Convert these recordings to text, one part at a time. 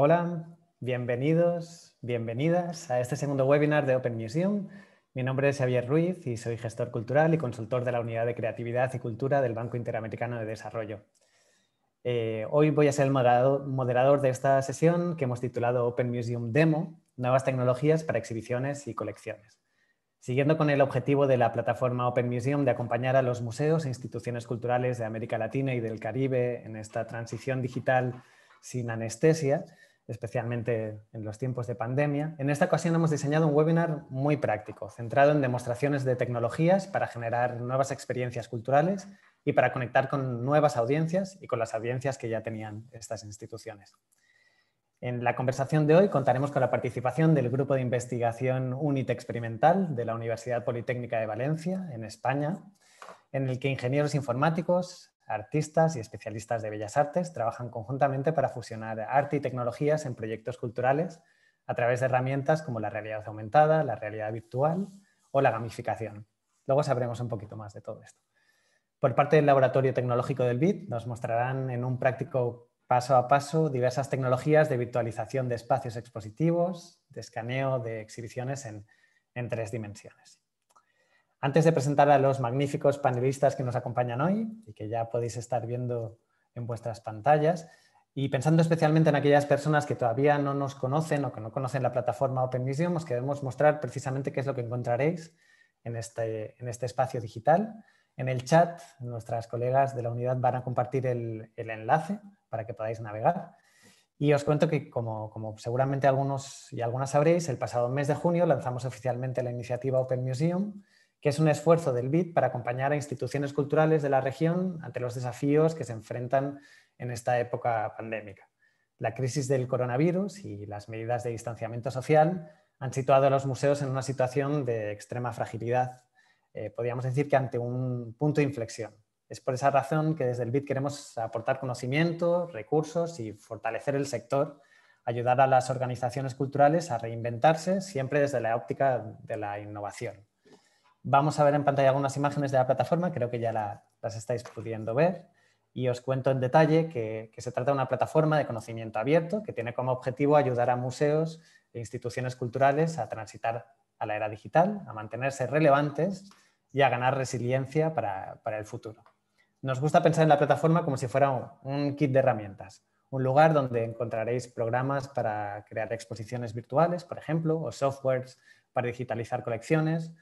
Hola, bienvenidos, bienvenidas a este segundo webinar de Open Museum. Mi nombre es Javier Ruiz y soy gestor cultural y consultor de la Unidad de Creatividad y Cultura del Banco Interamericano de Desarrollo. Eh, hoy voy a ser el moderador de esta sesión que hemos titulado Open Museum Demo, nuevas tecnologías para exhibiciones y colecciones. Siguiendo con el objetivo de la plataforma Open Museum de acompañar a los museos e instituciones culturales de América Latina y del Caribe en esta transición digital sin anestesia, especialmente en los tiempos de pandemia. En esta ocasión hemos diseñado un webinar muy práctico, centrado en demostraciones de tecnologías para generar nuevas experiencias culturales y para conectar con nuevas audiencias y con las audiencias que ya tenían estas instituciones. En la conversación de hoy contaremos con la participación del Grupo de Investigación UNIT Experimental de la Universidad Politécnica de Valencia, en España, en el que ingenieros informáticos, Artistas y especialistas de bellas artes trabajan conjuntamente para fusionar arte y tecnologías en proyectos culturales a través de herramientas como la realidad aumentada, la realidad virtual o la gamificación. Luego sabremos un poquito más de todo esto. Por parte del Laboratorio Tecnológico del BID nos mostrarán en un práctico paso a paso diversas tecnologías de virtualización de espacios expositivos, de escaneo de exhibiciones en tres dimensiones. Antes de presentar a los magníficos panelistas que nos acompañan hoy y que ya podéis estar viendo en vuestras pantallas, y pensando especialmente en aquellas personas que todavía no nos conocen o que no conocen la plataforma Open Museum, os queremos mostrar precisamente qué es lo que encontraréis en este, en este espacio digital. En el chat, nuestras colegas de la unidad van a compartir el, el enlace para que podáis navegar. Y os cuento que, como, como, seguramente algunos y algunas sabréis, el pasado mes de junio lanzamos oficialmente la iniciativa Open Museum, que es un esfuerzo del BID para acompañar a instituciones culturales de la región ante los desafíos que se enfrentan en esta época pandémica. La crisis del coronavirus y las medidas de distanciamiento social han situado a los museos en una situación de extrema fragilidad, eh, podríamos decir que ante un punto de inflexión. Es por esa razón que desde el BID queremos aportar conocimiento, recursos y fortalecer el sector, ayudar a las organizaciones culturales a reinventarse siempre desde la óptica de la innovación. Vamos a ver en pantalla algunas imágenes de la plataforma, creo que ya las estáis pudiendo ver. Y os cuento en detalle que, se trata de una plataforma de conocimiento abierto que tiene como objetivo ayudar a museos e instituciones culturales a transitar a la era digital, a mantenerse relevantes y a ganar resiliencia para, el futuro. Nos gusta pensar en la plataforma como si fuera un, kit de herramientas, un lugar donde encontraréis programas para crear exposiciones virtuales, por ejemplo, o softwares para digitalizar colecciones,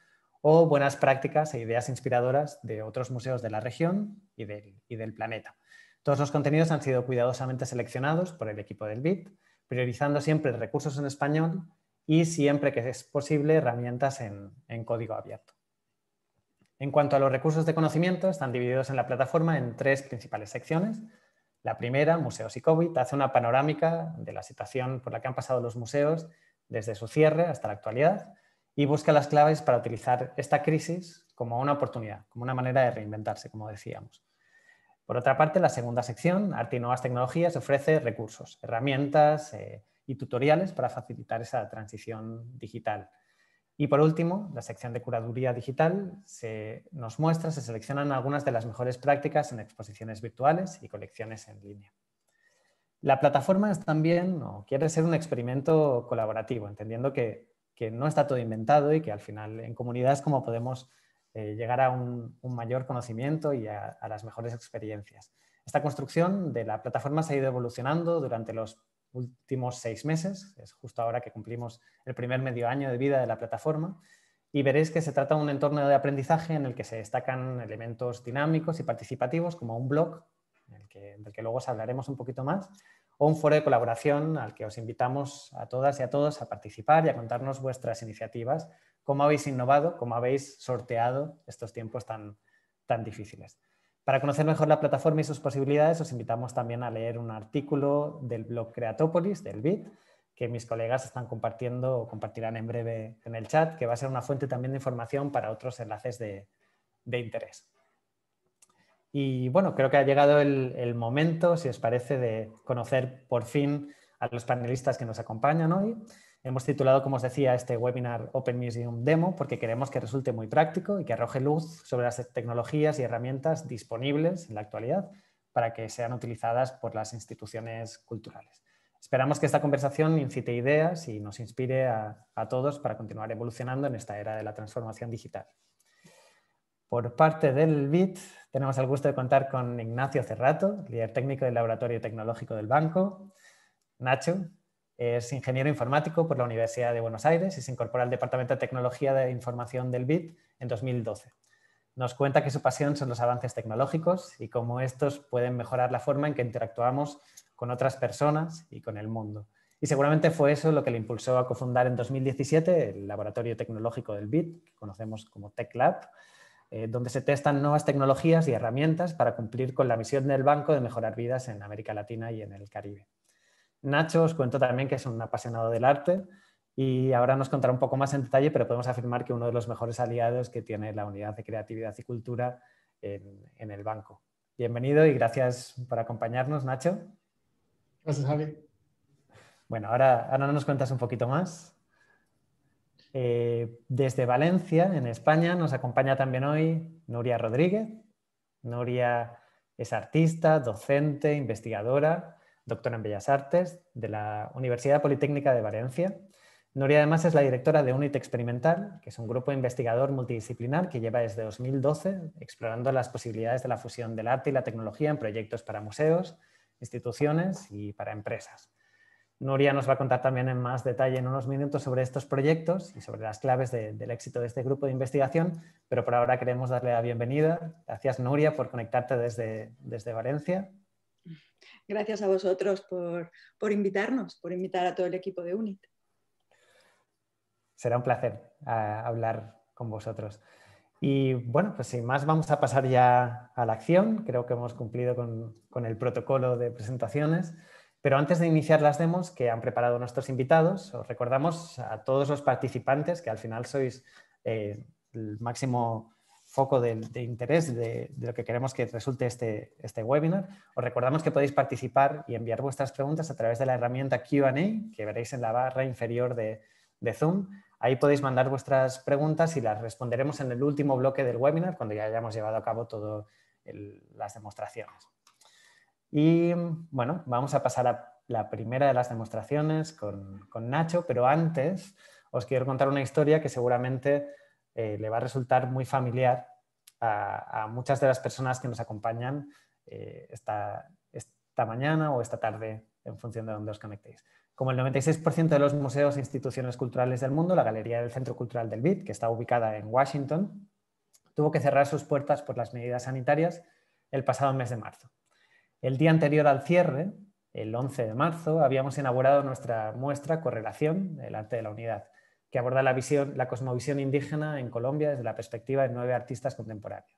o buenas prácticas e ideas inspiradoras de otros museos de la región y del, planeta. Todos los contenidos han sido cuidadosamente seleccionados por el equipo del BIT, priorizando siempre recursos en español y siempre que es posible herramientas en, en, código abierto. En cuanto a los recursos de conocimiento, están divididos en la plataforma en tres principales secciones. La primera, Museos y COVID, hace una panorámica de la situación por la que han pasado los museos desde su cierre hasta la actualidad y busca las claves para utilizar esta crisis como una oportunidad, como una manera de reinventarse, como decíamos. Por otra parte, la segunda sección, Arte y Nuevas Tecnologías, ofrece recursos, herramientas eh, y tutoriales para facilitar esa transición digital. Y por último, la sección de curaduría digital se nos muestra, se seleccionan algunas de las mejores prácticas en exposiciones virtuales y colecciones en línea. La plataforma es también, o quiere ser un experimento colaborativo, entendiendo que que no está todo inventado y que al final en comunidad es como podemos eh, llegar a un, mayor conocimiento y a, las mejores experiencias. Esta construcción de la plataforma se ha ido evolucionando durante los últimos seis meses, es justo ahora que cumplimos el primer medio año de vida de la plataforma, y veréis que se trata de un entorno de aprendizaje en el que se destacan elementos dinámicos y participativos como un blog, del que luego os hablaremos un poquito más, o un foro de colaboración al que os invitamos a todas y a todos a participar y a contarnos vuestras iniciativas, cómo habéis innovado, cómo habéis sorteado estos tiempos tan, difíciles. Para conocer mejor la plataforma y sus posibilidades, os invitamos también a leer un artículo del blog Creatópolis, del BIT, que mis colegas están compartiendo o compartirán en breve en el chat, que va a ser una fuente también de información para otros enlaces de interés. Y bueno, creo que ha llegado el, momento, si os parece, de conocer por fin a los panelistas que nos acompañan hoy. Hemos titulado, como os decía, este webinar Open Museum Demo porque queremos que resulte muy práctico y que arroje luz sobre las tecnologías y herramientas disponibles en la actualidad para que sean utilizadas por las instituciones culturales. Esperamos que esta conversación incite ideas y nos inspire a, a todos para continuar evolucionando en esta era de la transformación digital. Por parte del BIT tenemos el gusto de contar con Ignacio Cerrato, líder técnico del Laboratorio Tecnológico del Banco. Nacho es ingeniero informático por la Universidad de Buenos Aires y se incorpora al Departamento de Tecnología de Información del BIT en 2012. Nos cuenta que su pasión son los avances tecnológicos y cómo estos pueden mejorar la forma en que interactuamos con otras personas y con el mundo. Y seguramente fue eso lo que le impulsó a cofundar en 2017 el Laboratorio Tecnológico del BIT, que conocemos como TechLab, eh, donde se testan nuevas tecnologías y herramientas para cumplir con la misión del banco de mejorar vidas en América Latina y en el Caribe. Nacho os cuento también que es un apasionado del arte y ahora nos contará un poco más en detalle, pero podemos afirmar que uno de los mejores aliados que tiene la unidad de creatividad y cultura en, el banco. Bienvenido y gracias por acompañarnos, Nacho. Gracias, Javi. Bueno, ahora, ahora nos cuentas un poquito más. Eh, desde Valencia, en España, nos acompaña también hoy Nuria Rodríguez. Nuria es artista, docente, investigadora, doctora en Bellas Artes de la Universidad Politécnica de Valencia. Nuria además es la directora de UNIT Experimental, que es un grupo investigador multidisciplinar que lleva desde 2012 explorando las posibilidades de la fusión del arte y la tecnología en proyectos para museos, instituciones y para empresas. Nuria nos va a contar también en más detalle en unos minutos sobre estos proyectos y sobre las claves del éxito de este grupo de investigación, pero por ahora queremos darle la bienvenida. Gracias Nuria por conectarte desde, Valencia. Gracias a vosotros por, invitarnos, por invitar a todo el equipo de UNIT. Será un placer ah, hablar con vosotros. Y bueno, pues sin más, vamos a pasar ya a la acción. Creo que hemos cumplido con el protocolo de presentaciones. Pero antes de iniciar las demos que han preparado nuestros invitados, os recordamos a todos los participantes que al final sois eh, el máximo foco de, interés de, lo que queremos que resulte este, este, webinar. Os recordamos que podéis participar y enviar vuestras preguntas a través de la herramienta Q&A que veréis en la barra inferior de Zoom. Ahí podéis mandar vuestras preguntas y las responderemos en el último bloque del webinar cuando ya hayamos llevado a cabo todas las demostraciones. Y bueno, vamos a pasar a la primera de las demostraciones con, Nacho, pero antes os quiero contar una historia que seguramente eh, le va a resultar muy familiar a, muchas de las personas que nos acompañan eh, esta, mañana o esta tarde en función de dónde os conectéis. Como el 96% de los museos e instituciones culturales del mundo, la Galería del Centro Cultural del BID, que está ubicada en Washington, tuvo que cerrar sus puertas por las medidas sanitarias el pasado mes de marzo. El día anterior al cierre, el 11 de marzo, habíamos inaugurado nuestra muestra Correlación, del arte de la unidad, que aborda la, la cosmovisión indígena en Colombia desde la perspectiva de nueve artistas contemporáneos.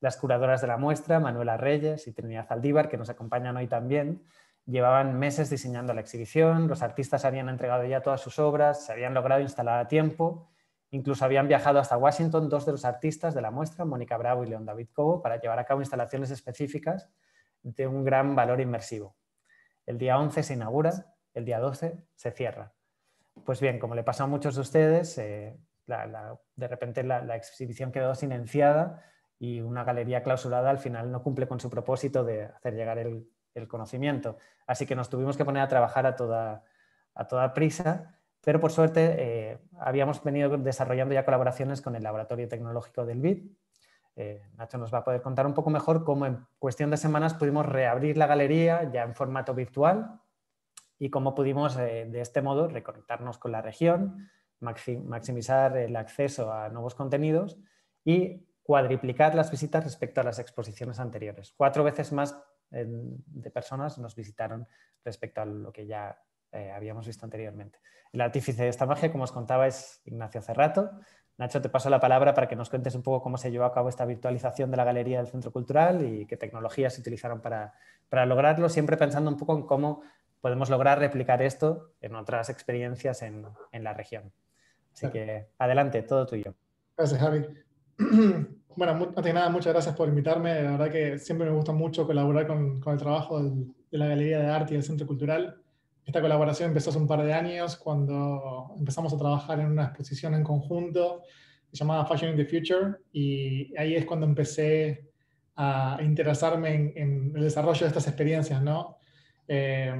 Las curadoras de la muestra, Manuela Reyes y Trinidad Aldívar, que nos acompañan hoy también, llevaban meses diseñando la exhibición, los artistas habían entregado ya todas sus obras, se habían logrado instalar a tiempo, incluso habían viajado hasta Washington dos de los artistas de la muestra, Mónica Bravo y León David Cobo, para llevar a cabo instalaciones específicas de un gran valor inmersivo. El día 11 se inaugura, el día 12 se cierra. Pues bien, como le pasa a muchos de ustedes, eh, de repente la, exhibición quedó silenciada y una galería clausurada al final no cumple con su propósito de hacer llegar el, conocimiento. Así que nos tuvimos que poner a trabajar a toda, prisa, pero por suerte eh, habíamos venido desarrollando ya colaboraciones con el Laboratorio Tecnológico del BID eh, Nacho nos va a poder contar un poco mejor cómo en cuestión de semanas pudimos reabrir la galería ya en formato virtual y cómo pudimos eh, de este modo reconectarnos con la región, maximizar el acceso a nuevos contenidos y cuadriplicar las visitas respecto a las exposiciones anteriores. Cuatro veces más de personas nos visitaron respecto a lo que ya eh, habíamos visto anteriormente. El artífice de esta magia, como os contaba, es Ignacio Cerrato, Nacho, te paso la palabra para que nos cuentes un poco cómo se llevó a cabo esta virtualización de la galería del Centro Cultural y qué tecnologías se utilizaron para, lograrlo, siempre pensando un poco en cómo podemos lograr replicar esto en otras experiencias en, la región. Así que adelante, todo tuyo. Gracias, Javi. Bueno, antes que nada, muchas gracias por invitarme. La verdad que siempre me gusta mucho colaborar con, el trabajo de la Galería de Arte y del Centro Cultural. Esta colaboración empezó hace un par de años cuando empezamos a trabajar en una exposición en conjunto llamada Fashion in the Future y ahí es cuando empecé a interesarme en, el desarrollo de estas experiencias, ¿no? Eh,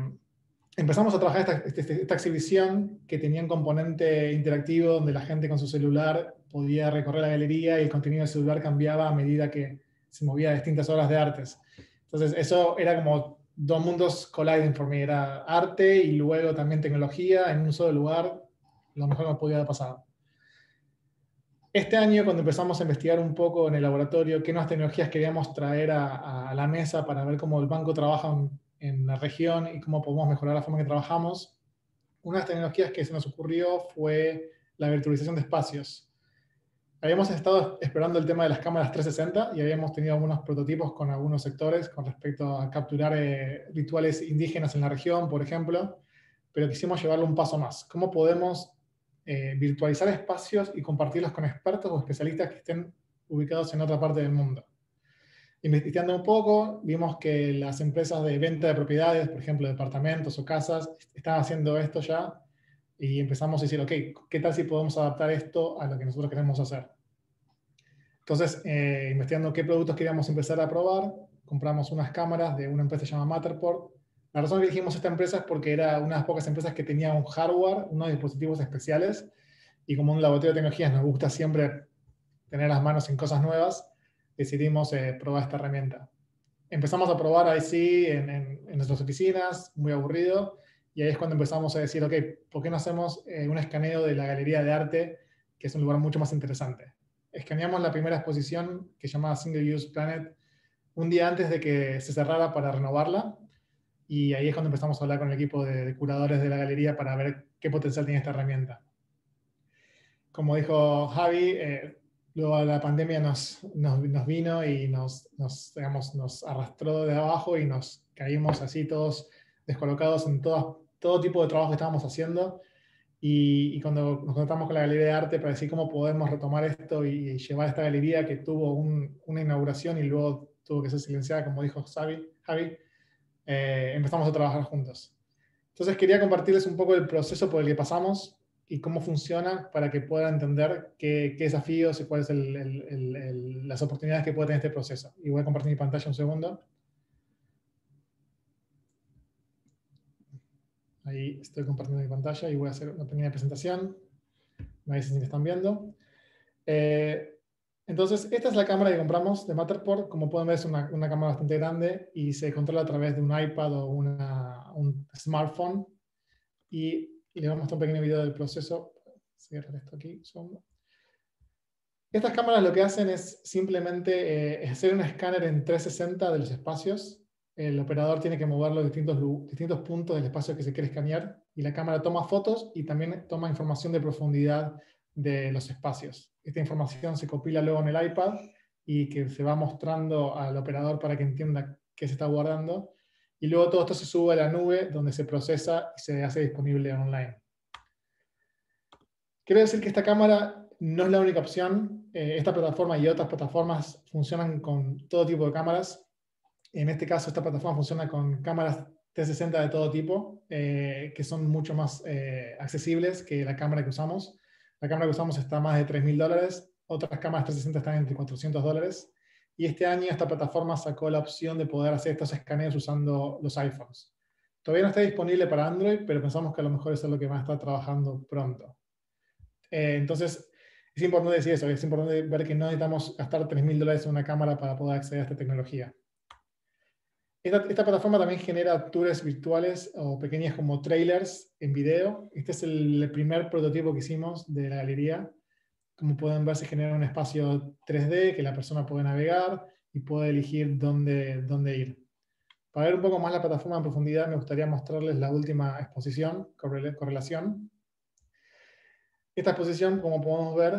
empezamos a trabajar esta, este, este, esta, exhibición que tenía un componente interactivo donde la gente con su celular podía recorrer la galería y el contenido del celular cambiaba a medida que se movía a distintas obras de artes. Entonces, eso era como dos mundos coliden por mí, era arte y luego también tecnología en un solo lugar, lo mejor que me podía haber pasado. Este año, cuando empezamos a investigar un poco en el laboratorio qué nuevas tecnologías queríamos traer a, la mesa para ver cómo el banco trabaja en, en, la región y cómo podemos mejorar la forma en que trabajamos, una de las tecnologías que se nos ocurrió fue la virtualización de espacios habíamos estado esperando el tema de las cámaras 360 y habíamos tenido algunos prototipos con algunos sectores con respecto a capturar eh, rituales indígenas en la región, por ejemplo, pero quisimos llevarlo un paso más. ¿Cómo podemos eh, virtualizar espacios y compartirlos con expertos o especialistas que estén ubicados en otra parte del mundo? Investigando un poco, vimos que las empresas de venta de propiedades, por ejemplo, departamentos o casas, están haciendo esto ya y empezamos a decir, ok, ¿qué tal si podemos adaptar esto a lo que nosotros queremos hacer? Entonces, eh, investigando qué productos queríamos empezar a probar, compramos unas cámaras de una empresa llamada Matterport. La razón que elegimos esta empresa es porque era una de las pocas empresas que tenía un hardware, unos dispositivos especiales, y como un laboratorio de tecnologías nos gusta siempre tener las manos en cosas nuevas, decidimos eh, probar esta herramienta. Empezamos a probar ahí sí en, en, en nuestras oficinas, muy aburrido, y ahí es cuando empezamos a decir, ok, ¿por qué no hacemos eh, un escaneo de la galería de arte, que es un lugar mucho más interesante? Escaneamos la primera exposición, que se llamaba Single Use Planet, un día antes de que se cerrara para renovarla. Y ahí es cuando empezamos a hablar con el equipo de, curadores de la galería para ver qué potencial tiene esta herramienta. Como dijo Javi, eh, luego la pandemia nos, nos, nos vino y nos, nos, digamos, nos arrastró de abajo y nos caímos así todos descolocados en todas todo tipo de trabajo que estábamos haciendo. Y, cuando nos contactamos con la Galería de Arte para decir cómo podemos retomar esto y, llevar esta galería que tuvo una inauguración y luego tuvo que ser silenciada, como dijo Javi, eh, empezamos a trabajar juntos. Entonces quería compartirles un poco el proceso por el que pasamos y cómo funciona para que puedan entender qué, qué desafíos y cuáles son las oportunidades que puede tener este proceso. Y voy a compartir mi pantalla un segundo. Ahí estoy compartiendo mi pantalla y voy a hacer una pequeña presentación. No dicen si me están viendo. Eh, entonces, esta es la cámara que compramos de Matterport. Como pueden ver, es una, cámara bastante grande y se controla a través de un iPad o un smartphone. Y, le vamos a mostrar un pequeño video del proceso. esto aquí. Estas cámaras lo que hacen es simplemente eh, hacer un escáner en 360 de los espacios el operador tiene que mover los distintos, distintos puntos del espacio que se quiere escanear y la cámara toma fotos y también toma información de profundidad de los espacios. Esta información se compila luego en el iPad y que se va mostrando al operador para que entienda qué se está guardando. Y luego todo esto se sube a la nube donde se procesa y se hace disponible online. Quiero decir que esta cámara no es la única opción. Eh, esta plataforma y otras plataformas funcionan con todo tipo de cámaras. En este caso, esta plataforma funciona con cámaras T60 de todo tipo, eh, que son mucho más eh, accesibles que la cámara que usamos. La cámara que usamos está más de 3.000 dólares, otras cámaras T60 están entre 400 dólares. Y este año esta plataforma sacó la opción de poder hacer estos escaneos usando los iPhones. Todavía no está disponible para Android, pero pensamos que a lo mejor eso es lo que va a estar trabajando pronto. Eh, entonces, es importante decir eso, es importante ver que no necesitamos gastar 3.000 dólares en una cámara para poder acceder a esta tecnología. Esta, plataforma también genera tours virtuales o pequeñas como trailers en video. Este es el, primer prototipo que hicimos de la galería. Como pueden ver, se genera un espacio 3D que la persona puede navegar y puede elegir dónde, dónde ir. Para ver un poco más la plataforma en profundidad, me gustaría mostrarles la última exposición, correlación. Esta exposición, como podemos ver,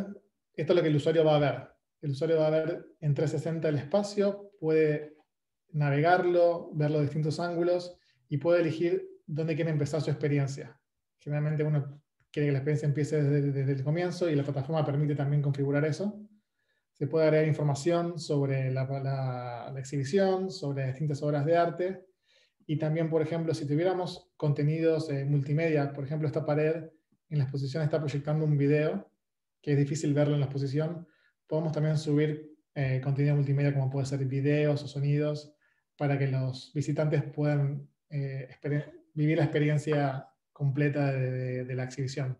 esto es lo que el usuario va a ver. El usuario va a ver en 360 el espacio, puede navegarlo, ver los distintos ángulos y puede elegir dónde quiere empezar su experiencia. Generalmente uno quiere que la experiencia empiece desde, el comienzo y la plataforma permite también configurar eso. Se puede agregar información sobre la, exhibición, sobre distintas obras de arte y también, por ejemplo, si tuviéramos contenidos eh, multimedia, por ejemplo, esta pared en la exposición está proyectando un video que es difícil verlo en la exposición, podemos también subir eh, contenido multimedia como puede ser videos o sonidos para que los visitantes puedan eh, vivir la experiencia completa de, la exhibición.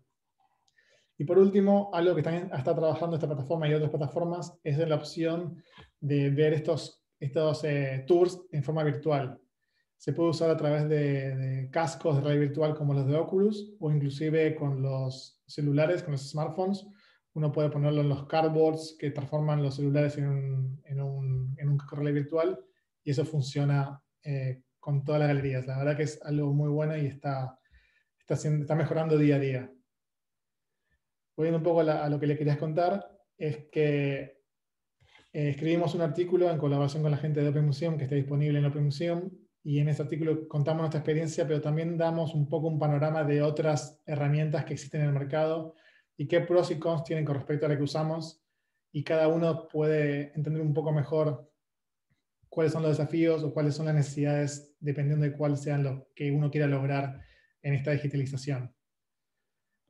Y por último, algo que está trabajando esta plataforma y otras plataformas es la opción de ver estos, eh, tours en forma virtual. Se puede usar a través de, cascos de realidad virtual como los de Oculus o inclusive con los celulares, con los smartphones, uno puede ponerlo en los cardboards que transforman los celulares en un, en virtual y eso funciona eh, con todas las galerías. La verdad que es algo muy bueno y está, está, mejorando día a día. Volviendo un poco a, lo que le querías contar, es que eh, escribimos un artículo en colaboración con la gente de Open que está disponible en Open Museum y en ese artículo contamos nuestra experiencia, pero también damos un poco un panorama de otras herramientas que existen en el mercado y qué pros y cons tienen con respecto a la que usamos y cada uno puede entender un poco mejor cuáles son los desafíos o cuáles son las necesidades, dependiendo de cuáles sean los que uno quiera lograr en esta digitalización.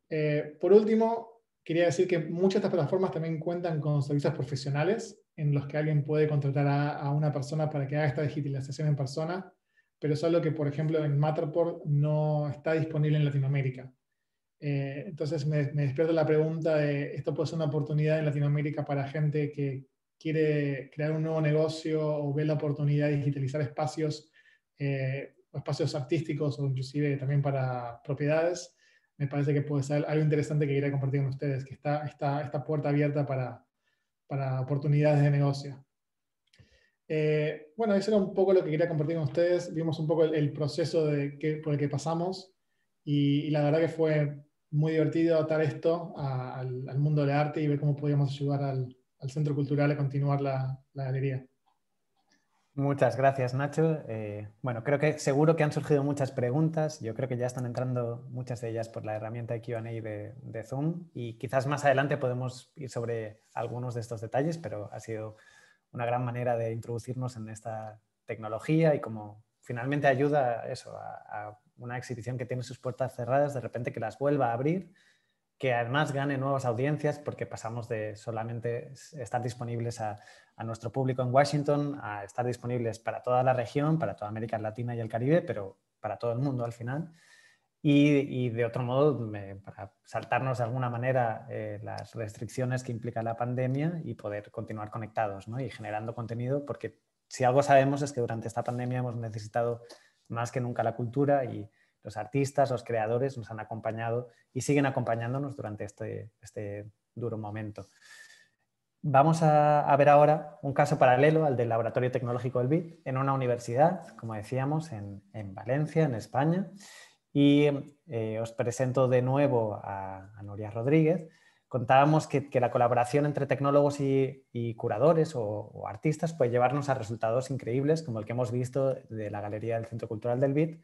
Eh, por último, quería decir que muchas de estas plataformas también cuentan con servicios profesionales en los que alguien puede contratar a, una persona para que haga esta digitalización en persona, pero es algo que, por ejemplo, en Matterport no está disponible en Latinoamérica. Eh, entonces me, me despierto la pregunta de, ¿esto puede ser una oportunidad en Latinoamérica para gente que quiere crear un nuevo negocio o ver la oportunidad de digitalizar espacios, eh, espacios artísticos o inclusive también para propiedades, me parece que puede ser algo interesante que quería compartir con ustedes, que está, esta puerta abierta para, para oportunidades de negocio. Eh, bueno, eso era un poco lo que quería compartir con ustedes. Vimos un poco el, proceso de por el que pasamos y, la verdad que fue muy divertido atar esto al, al, mundo del arte y ver cómo podíamos ayudar al, al Centro Cultural a continuar la, galería. Muchas gracias, Nacho. Eh, bueno, creo que seguro que han surgido muchas preguntas. Yo creo que ya están entrando muchas de ellas por la herramienta de QA de, Zoom y quizás más adelante podemos ir sobre algunos de estos detalles, pero ha sido una gran manera de introducirnos en esta tecnología y como finalmente ayuda eso, a una exhibición que tiene sus puertas cerradas, de repente que las vuelva a abrir que además gane nuevas audiencias porque pasamos de solamente estar disponibles a, nuestro público en Washington a estar disponibles para toda la región, para toda América Latina y el Caribe, pero para todo el mundo al final. Y, de otro modo, para saltarnos de alguna manera eh, las restricciones que implica la pandemia y poder continuar conectados y generando contenido, porque si algo sabemos es que durante esta pandemia hemos necesitado más que nunca la cultura y, los artistas, los creadores nos han acompañado y siguen acompañándonos durante este, este duro momento. Vamos a, ver ahora un caso paralelo al del Laboratorio Tecnológico del BIT en una universidad, como decíamos, en, Valencia, en España. Y eh, os presento de nuevo a, a Nuria Rodríguez. Contábamos que, la colaboración entre tecnólogos y, curadores o, o, artistas puede llevarnos a resultados increíbles, como el que hemos visto de la Galería del Centro Cultural del BIT,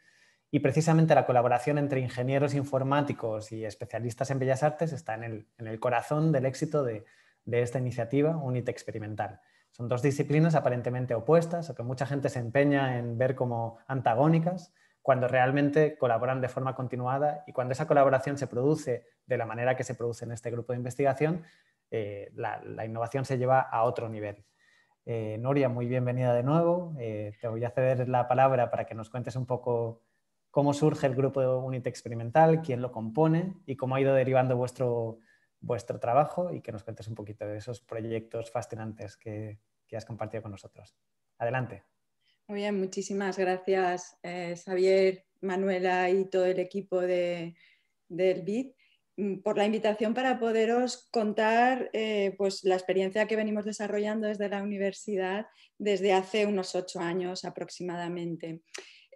y precisamente la colaboración entre ingenieros informáticos y especialistas en bellas artes está en el, corazón del éxito de, esta iniciativa UNIT Experimental. Son dos disciplinas aparentemente opuestas o que mucha gente se empeña en ver como antagónicas cuando realmente colaboran de forma continuada y cuando esa colaboración se produce de la manera que se produce en este grupo de investigación, eh, la, innovación se lleva a otro nivel. Eh, Noria, muy bienvenida de nuevo. Eh, te voy a ceder la palabra para que nos cuentes un poco cómo surge el grupo Unit Experimental, quién lo compone y cómo ha ido derivando vuestro, trabajo y que nos cuentes un poquito de esos proyectos fascinantes que, has compartido con nosotros. Adelante. Muy bien, muchísimas gracias, eh, Xavier, Manuela y todo el equipo del BID mm, por la invitación para poderos contar eh, pues, la experiencia que venimos desarrollando desde la universidad desde hace unos ocho años aproximadamente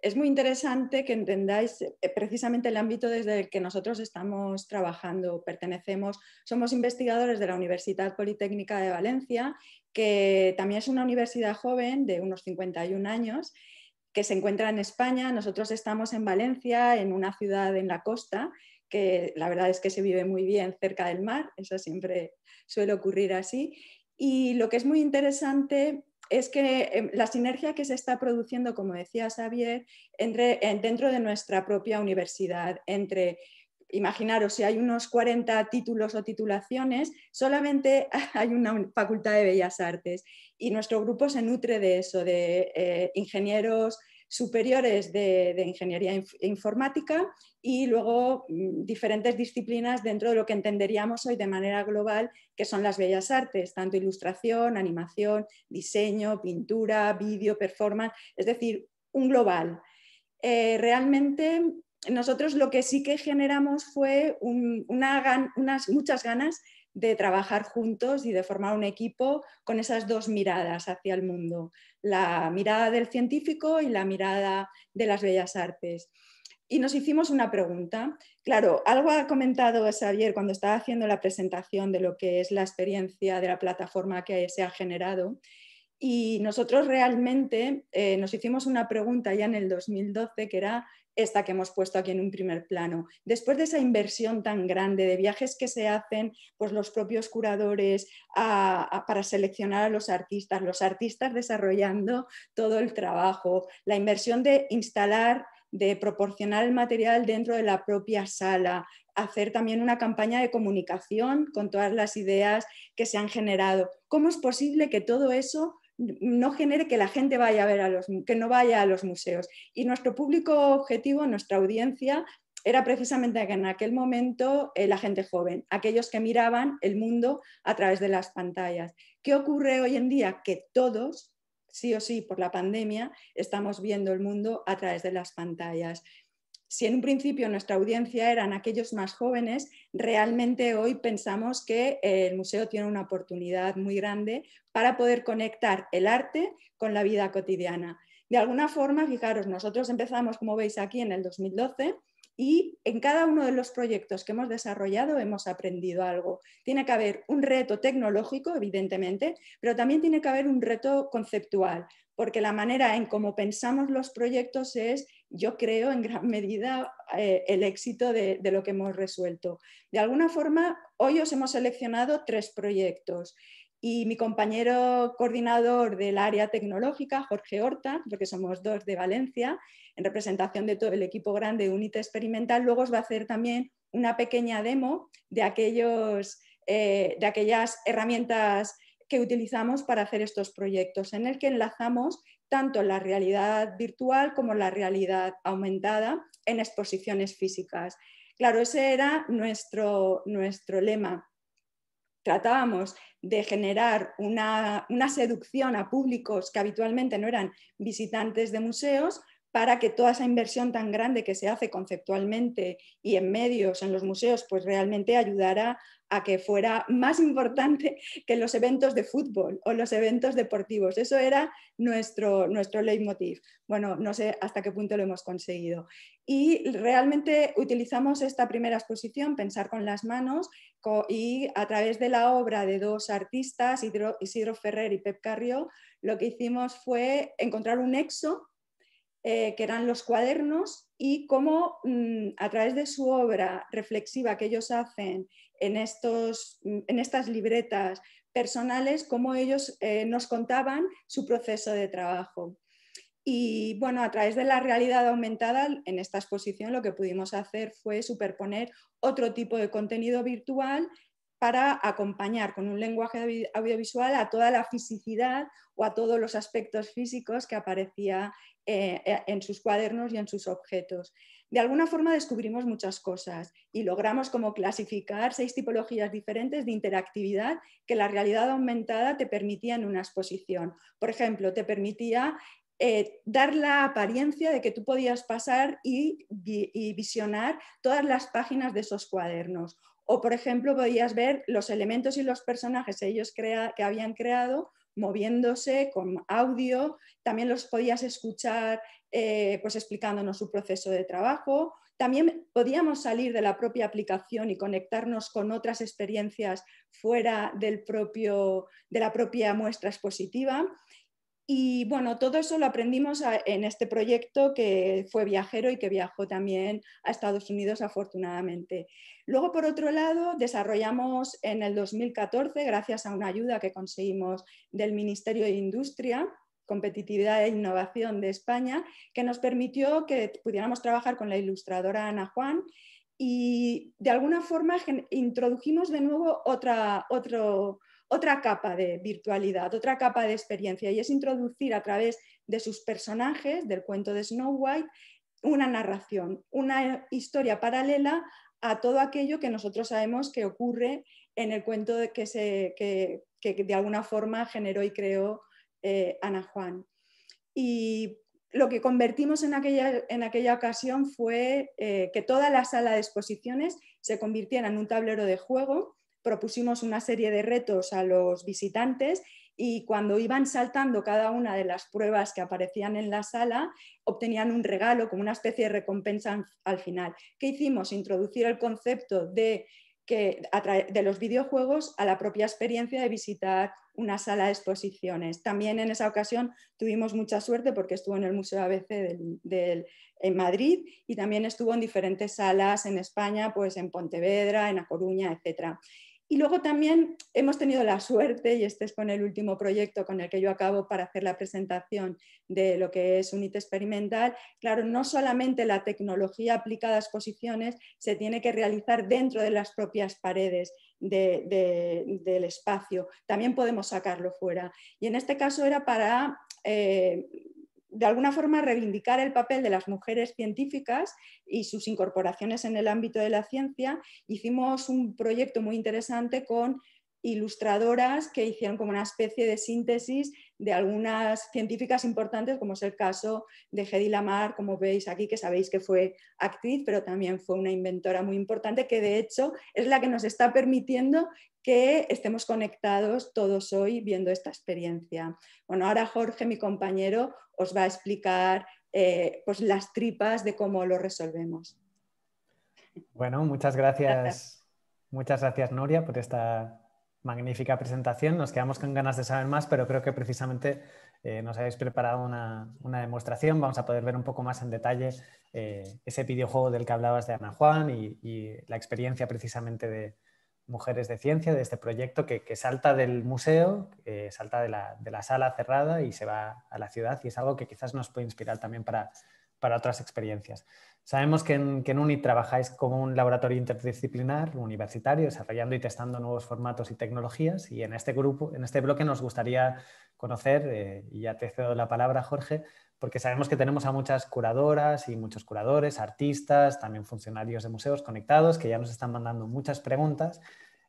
es muy interesante que entendáis eh, precisamente el ámbito desde el que nosotros estamos trabajando, pertenecemos, somos investigadores de la Universidad Politécnica de Valencia, que también es una universidad joven de unos 51 años que se encuentra en España. Nosotros estamos en Valencia, en una ciudad en la costa, que la verdad es que se vive muy bien cerca del mar, eso siempre suele ocurrir así. Y lo que es muy interesante es que em, la sinergia que se está produciendo, como decía Xavier, entre, dentro de nuestra propia universidad, entre imaginaros, si hay unos 40 títulos o titulaciones, solamente hay una facultad de bellas artes y nuestro grupo se nutre de eso, de eh, ingenieros, superiores de, ingeniería informática y luego mm, diferentes disciplinas dentro de lo que entenderíamos hoy de manera global, que son las bellas artes, tanto ilustración, animación, diseño, pintura, vídeo, performance, es decir, un global. Eh, realmente nosotros lo que sí que generamos fue unas muchas ganas de trabajar juntos y de formar un equipo con esas dos miradas hacia el mundo, la mirada del científico y la mirada de las bellas artes. Y nos hicimos una pregunta. Claro, algo ha comentado Xavier cuando estaba haciendo la presentación de lo que es la experiencia de la plataforma que se ha generado. Y nosotros realmente eh, nos hicimos una pregunta ya en el 2012 que era esta que hemos puesto aquí en un primer plano. Después de esa inversión tan grande de viajes que se hacen pues los propios curadores para seleccionar a los artistas, los artistas desarrollando todo el trabajo, la inversión de instalar de proporcionar el material dentro de la propia sala, hacer también una campaña de comunicación con todas las ideas que se han generado. ¿Cómo es posible que todo eso no genere que la gente vaya a ver a los, que no vaya a los museos. Y nuestro público objetivo, nuestra audiencia, era precisamente en aquel momento eh, la gente joven, aquellos que miraban el mundo a través de las pantallas. ¿Qué ocurre hoy en día? Que todos, sí o sí, por la pandemia, estamos viendo el mundo a través de las pantallas si en un principio nuestra audiencia eran aquellos más jóvenes, realmente hoy pensamos que eh, el museo tiene una oportunidad muy grande para poder conectar el arte con la vida cotidiana. De alguna forma, fijaros, nosotros empezamos, como veis aquí, en el 2012 y en cada uno de los proyectos que hemos desarrollado hemos aprendido algo. Tiene que haber un reto tecnológico, evidentemente, pero también tiene que haber un reto conceptual, porque la manera en cómo pensamos los proyectos es yo creo en gran medida eh, el éxito de, lo que hemos resuelto. De alguna forma, hoy os hemos seleccionado tres proyectos y mi compañero coordinador del área tecnológica, Jorge Horta, porque somos dos de Valencia, en representación de todo el equipo grande de UNIT Experimental, luego os va a hacer también una pequeña demo de, aquellos, eh, de aquellas herramientas que utilizamos para hacer estos proyectos, en el que enlazamos tanto la realidad virtual como la realidad aumentada en exposiciones físicas. Claro, ese era nuestro, lema. Tratábamos de generar una, una seducción a públicos que habitualmente no eran visitantes de museos, para que toda esa inversión tan grande que se hace conceptualmente y en medios, en los museos, pues realmente ayudara que fuera más importante que los eventos de fútbol o los eventos deportivos. Eso era nuestro, nuestro leitmotiv. Bueno, no sé hasta qué punto lo hemos conseguido. Y realmente utilizamos esta primera exposición, pensar con las manos, y a través de la obra de dos artistas, Isidro Ferrer y Pep Carrió, lo que hicimos fue encontrar un nexo eh, que eran los cuadernos, y cómo mm, a través de su obra reflexiva que ellos hacen en, estos, mm, en estas libretas personales, cómo ellos eh, nos contaban su proceso de trabajo. Y bueno, a través de la realidad aumentada, en esta exposición lo que pudimos hacer fue superponer otro tipo de contenido virtual para acompañar con un lenguaje audiovisual a toda la fisicidad o a todos los aspectos físicos que aparecía eh, eh, en sus cuadernos y en sus objetos. De alguna forma descubrimos muchas cosas y logramos como clasificar seis tipologías diferentes de interactividad que la realidad aumentada te permitía en una exposición. Por ejemplo, te permitía eh, dar la apariencia de que tú podías pasar y, visionar todas las páginas de esos cuadernos o, por ejemplo, podías ver los elementos y los personajes ellos que habían creado moviéndose con audio, también los podías escuchar eh, pues explicándonos su proceso de trabajo, también podíamos salir de la propia aplicación y conectarnos con otras experiencias fuera del propio, de la propia muestra expositiva. Y bueno, todo eso lo aprendimos en este proyecto que fue viajero y que viajó también a Estados Unidos afortunadamente. Luego, por otro lado, desarrollamos en el 2014, gracias a una ayuda que conseguimos del Ministerio de Industria, Competitividad e Innovación de España, que nos permitió que pudiéramos trabajar con la ilustradora Ana Juan y de alguna forma introdujimos de nuevo otra, otro otra capa de virtualidad, otra capa de experiencia, y es introducir a través de sus personajes, del cuento de Snow White, una narración, una historia paralela a todo aquello que nosotros sabemos que ocurre en el cuento que, que, de alguna forma generó y creó eh, Ana Juan. Y lo que convertimos en aquella, ocasión fue eh, que toda la sala de exposiciones se convirtiera en un tablero de juego propusimos una serie de retos a los visitantes y cuando iban saltando cada una de las pruebas que aparecían en la sala, obtenían un regalo como una especie de recompensa al final. ¿Qué hicimos? Introducir el concepto de, los videojuegos a la propia experiencia de visitar una sala de exposiciones. También en esa ocasión tuvimos mucha suerte porque estuvo en el Museo ABC en Madrid y también estuvo en diferentes salas en España, pues en Pontevedra, en A Coruña, etc. Y luego también hemos tenido la suerte, y este es con el último proyecto con el que yo acabo para hacer la presentación de lo que es un UNIT experimental, claro, no solamente la tecnología aplicada a exposiciones se tiene que realizar dentro de las propias paredes del espacio, también podemos sacarlo fuera. Y en este caso era para... Eh, de alguna forma reivindicar el papel de las mujeres científicas y sus incorporaciones en el ámbito de la ciencia, hicimos un proyecto muy interesante con ilustradoras que hicieron como una especie de síntesis de algunas científicas importantes, como es el caso de Hedy Lamar, como veis aquí, que sabéis que fue actriz, pero también fue una inventora muy importante, que de hecho es la que nos está permitiendo que estemos conectados todos hoy viendo esta experiencia. Bueno, ahora Jorge, mi compañero, os va a explicar eh, pues las tripas de cómo lo resolvemos. Bueno, muchas gracias, muchas gracias Noria por esta magnífica presentación. Nos quedamos con ganas de saber más, pero creo que precisamente eh, nos habéis preparado una, demostración. Vamos a poder ver un poco más en detalle eh, ese videojuego del que hablabas de Ana Juan y la experiencia precisamente de, Mujeres de Ciencia, de este proyecto que, salta del museo, salta de la, sala cerrada y se va a la ciudad y es algo que quizás nos puede inspirar también para, otras experiencias. Sabemos que en, que UNI trabajáis como un laboratorio interdisciplinar universitario, desarrollando y testando nuevos formatos y tecnologías y en este grupo, en este bloque nos gustaría conocer, eh, y ya te cedo la palabra Jorge, porque sabemos que tenemos a muchas curadoras y muchos curadores, artistas, también funcionarios de museos conectados que ya nos están mandando muchas preguntas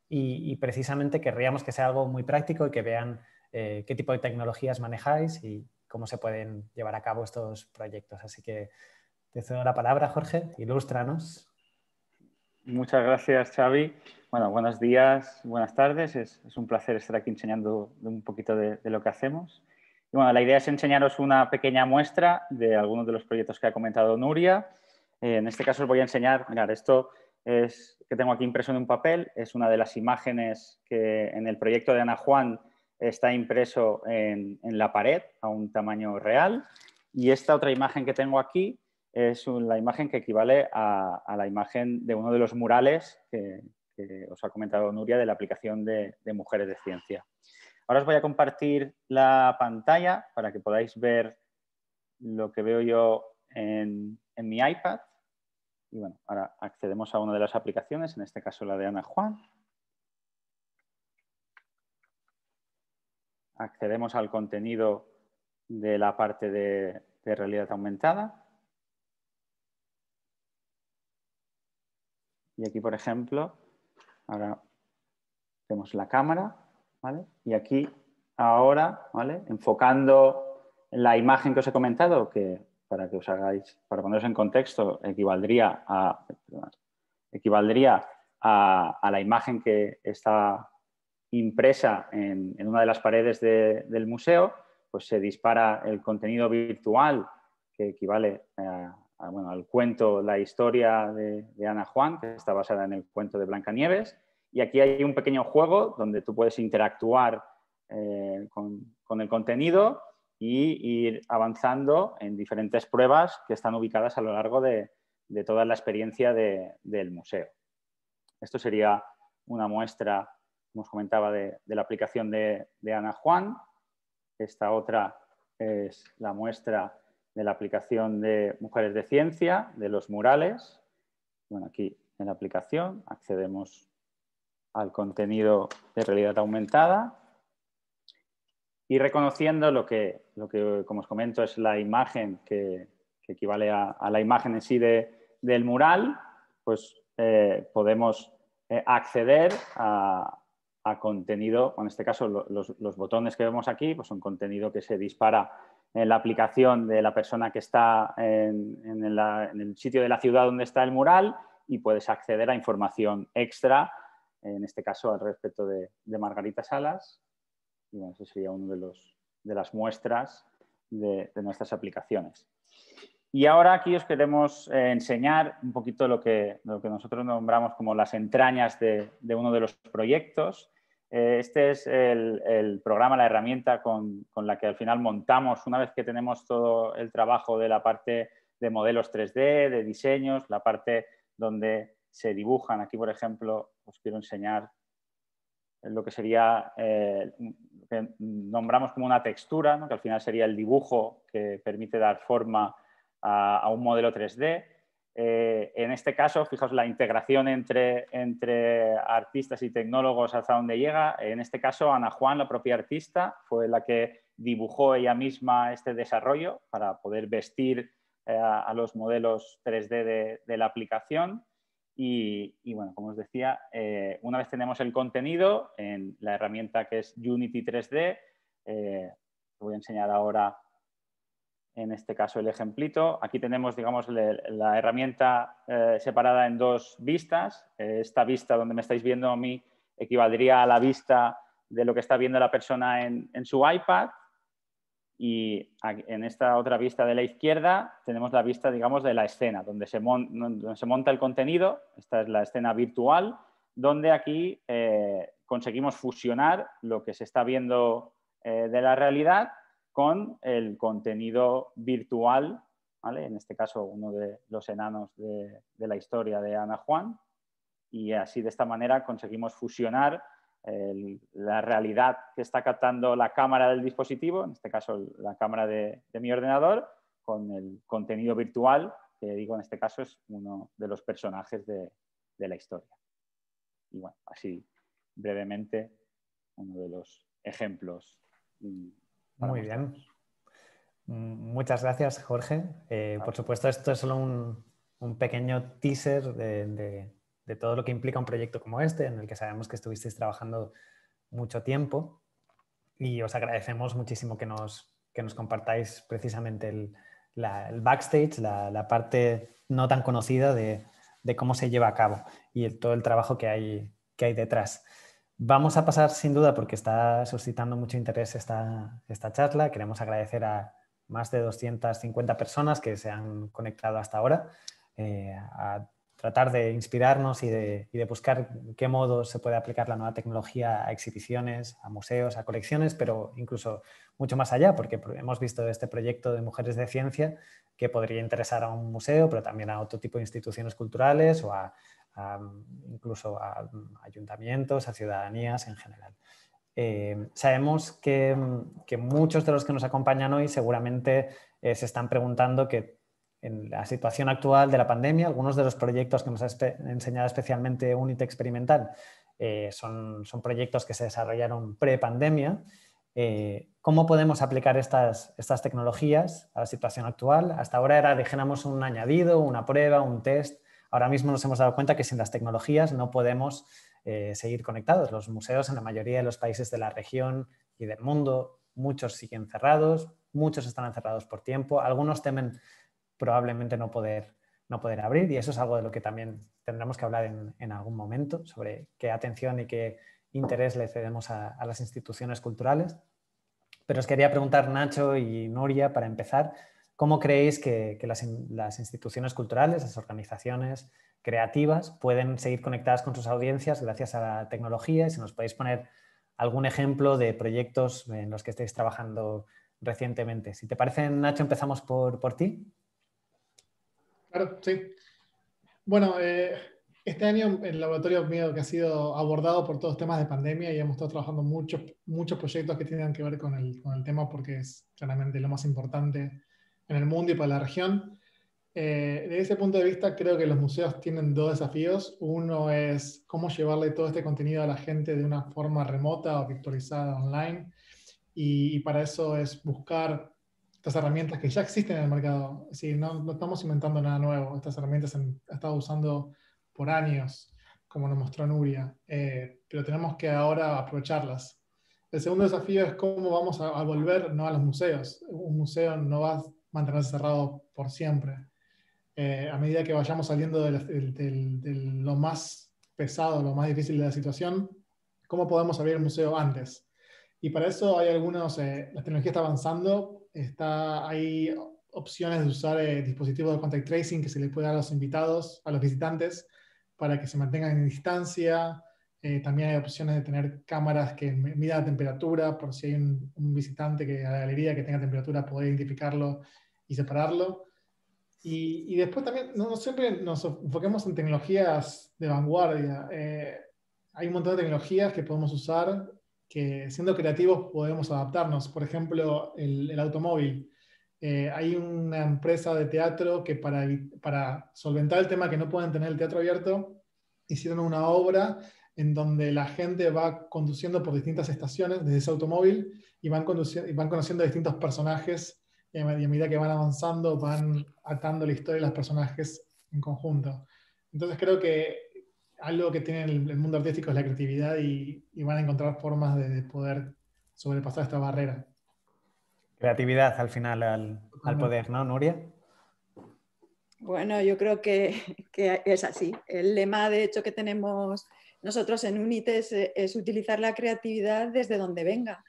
y, precisamente querríamos que sea algo muy práctico y que vean eh, qué tipo de tecnologías manejáis y cómo se pueden llevar a cabo estos proyectos. Así que te cedo la palabra, Jorge, ilústranos. Muchas gracias, Xavi. Bueno, buenos días, buenas tardes. Es, un placer estar aquí enseñando un poquito de lo que hacemos la idea es enseñaros una pequeña muestra de algunos de los proyectos que ha comentado Nuria. Eh, en este caso os voy a enseñar, esto es que tengo aquí impreso en un papel, es una de las imágenes que en el proyecto de Ana Juan está impreso en, la pared a un tamaño real. Y esta otra imagen que tengo aquí es la imagen que equivale a, la imagen de uno de los murales que, os ha comentado Nuria de la aplicación de Mujeres de Ciencia. Ahora os voy a compartir la pantalla para que podáis ver lo que veo yo en, mi iPad. Y bueno, ahora accedemos a una de las aplicaciones, en este caso la de Ana Juan. Accedemos al contenido de la parte de, de realidad aumentada. Y aquí, por ejemplo, ahora vemos la cámara y aquí ahora, Enfocando la imagen que os he comentado, que para que os hagáis, para poneros en contexto, equivaldría a, equivaldría a, la imagen que está impresa en, una de las paredes del museo, pues se dispara el contenido virtual que equivale al cuento La historia de, Ana Juan, que está basada en el cuento de Blancanieves, y aquí hay un pequeño juego donde tú puedes interactuar eh, con, el contenido y ir avanzando en diferentes pruebas que están ubicadas a lo largo de, toda la experiencia del museo. Esto sería una muestra, como os comentaba, de, de la aplicación de, Ana Juan. Esta otra es la muestra de la aplicación de Mujeres de Ciencia, de los murales. Bueno, aquí en la aplicación accedemos al contenido de realidad aumentada y reconociendo lo que, lo que como os comento, es la imagen que, equivale a, la imagen en sí del mural, pues eh, podemos eh, acceder a, a, contenido, en este caso los, botones que vemos aquí, pues son contenido que se dispara en la aplicación de la persona que está en el sitio de la ciudad donde está el mural y puedes acceder a información extra en este caso al respecto de, Margarita Salas. Y bueno, eso sería una de, de las muestras de, nuestras aplicaciones. Y ahora aquí os queremos eh, enseñar un poquito lo que, lo que, nosotros nombramos como las entrañas de, uno de los proyectos. Eh, este es el, programa, la herramienta con, con, la que al final montamos, una vez que tenemos todo el trabajo de la parte de modelos 3D, de diseños, la parte donde se dibujan, aquí por ejemplo, os quiero enseñar lo que sería, eh, lo que nombramos como una textura, que al final sería el dibujo que permite dar forma a, un modelo 3D. Eh, en este caso, fijaos la integración entre, artistas y tecnólogos hasta donde llega. En este caso, Ana Juan, la propia artista, fue la que dibujó ella misma este desarrollo para poder vestir eh, a los modelos 3D de la aplicación. Y, bueno, como os decía, eh, una vez tenemos el contenido en la herramienta que es Unity 3D, eh, voy a enseñar ahora en este caso el ejemplito. Aquí tenemos, digamos, la herramienta eh, separada en dos vistas. Eh, esta vista donde me estáis viendo a mí equivaldría a la vista de lo que está viendo la persona en su iPad y en esta otra vista de la izquierda tenemos la vista, digamos, de la escena, donde se, monta el contenido. Esta es la escena virtual, donde aquí eh, conseguimos fusionar lo que se está viendo eh, de la realidad con el contenido virtual, ¿vale? en este caso uno de los enanos de la historia de Ana Juan. Y así de esta manera conseguimos fusionar la realidad que está captando la cámara del dispositivo, en este caso la cámara de, mi ordenador, con el contenido virtual, que digo en este caso es uno de los personajes de, la historia. Y bueno, así brevemente uno de los ejemplos. Muy bien. Mm, muchas gracias, Jorge. Eh, ah. Por supuesto, esto es solo un, pequeño teaser de, de todo lo que implica un proyecto como este, en el que sabemos que estuvisteis trabajando mucho tiempo. Y os agradecemos muchísimo que nos, que nos compartáis precisamente el, backstage, la, parte no tan conocida de, cómo se lleva a cabo y todo el trabajo que hay, que hay detrás. Vamos a pasar sin duda, porque está suscitando mucho interés esta, esta charla. Queremos agradecer a más de 250 personas que se han conectado hasta ahora, eh, a tratar de inspirarnos y de, buscar qué modo se puede aplicar la nueva tecnología a exhibiciones, a museos, a colecciones, pero incluso mucho más allá, porque hemos visto este proyecto de Mujeres de Ciencia que podría interesar a un museo, pero también a otro tipo de instituciones culturales o a, incluso a ayuntamientos, a ciudadanías en general. Eh, sabemos que, muchos de los que nos acompañan hoy seguramente eh, se están preguntando que en la situación actual de la pandemia, algunos de los proyectos que nos ha enseñado especialmente UNITE Experimental eh, son, son, proyectos que se desarrollaron pre-pandemia. Eh, ¿Cómo podemos aplicar estas, estas tecnologías a la situación actual? Hasta ahora era dijéramos, un añadido, una prueba, un test. Ahora mismo nos hemos dado cuenta que sin las tecnologías no podemos eh, seguir conectados. Los museos en la mayoría de los países de la región y del mundo, muchos siguen cerrados, muchos están cerrados por tiempo, algunos temen probablemente no poder, no poder abrir. Y eso es algo de lo que también tendremos que hablar en, algún momento, sobre qué atención y qué interés le cedemos a, las instituciones culturales. Pero os quería preguntar, Nacho y Nuria, para empezar, ¿cómo creéis que, las, instituciones culturales, las organizaciones creativas pueden seguir conectadas con sus audiencias gracias a la tecnología? Y si nos podéis poner algún ejemplo de proyectos en los que estéis trabajando recientemente. Si te parece, Nacho, empezamos por ti. Claro, sí. Bueno, eh, este año el laboratorio mío que ha sido abordado por todos los temas de pandemia y hemos estado trabajando muchos, muchos proyectos que tienen que ver con el, con el tema porque es claramente lo más importante en el mundo y para la región. Eh, desde ese punto de vista, creo que los museos tienen dos desafíos. Uno es cómo llevarle todo este contenido a la gente de una forma remota o virtualizada online. y para eso es buscar estas herramientas que ya existen en el mercado. sí no, estamos inventando nada nuevo. Estas herramientas se han estado usando por años, como nos mostró Nuria, eh, pero tenemos que ahora aprovecharlas. El segundo desafío es cómo vamos a, volver no a los museos. Un museo no va a mantenerse cerrado por siempre. Eh, a medida que vayamos saliendo de, lo más pesado, lo más difícil de la situación, cómo podemos abrir el museo antes. Y para eso hay algunos, eh, la tecnología está avanzando, Está, hay opciones de usar el eh, dispositivos de contact tracing que se le puede dar a los invitados, a los visitantes, para que se mantengan en distancia. Eh, también hay opciones de tener cámaras que midan la temperatura, por si hay un, visitante que a la galería que tenga temperatura, poder identificarlo y separarlo. Y, después también, no, siempre nos enfoquemos en tecnologías de vanguardia. Eh, hay un montón de tecnologías que podemos usar que siendo creativos podemos adaptarnos. Por ejemplo, el, automóvil. Eh, hay una empresa de teatro que para, para solventar el tema que no pueden tener el teatro abierto, hicieron una obra en donde la gente va conduciendo por distintas estaciones desde ese automóvil y van, y van conociendo distintos personajes y a medida que van avanzando van atando la historia y los personajes en conjunto. Entonces creo que algo que tiene el, mundo artístico es la creatividad y, van a encontrar formas de, poder sobrepasar esta barrera. Creatividad al final, al, poder, ¿no, Nuria? Bueno, yo creo que, es así. El lema, de hecho, que tenemos nosotros en UNITES es, utilizar la creatividad desde donde venga.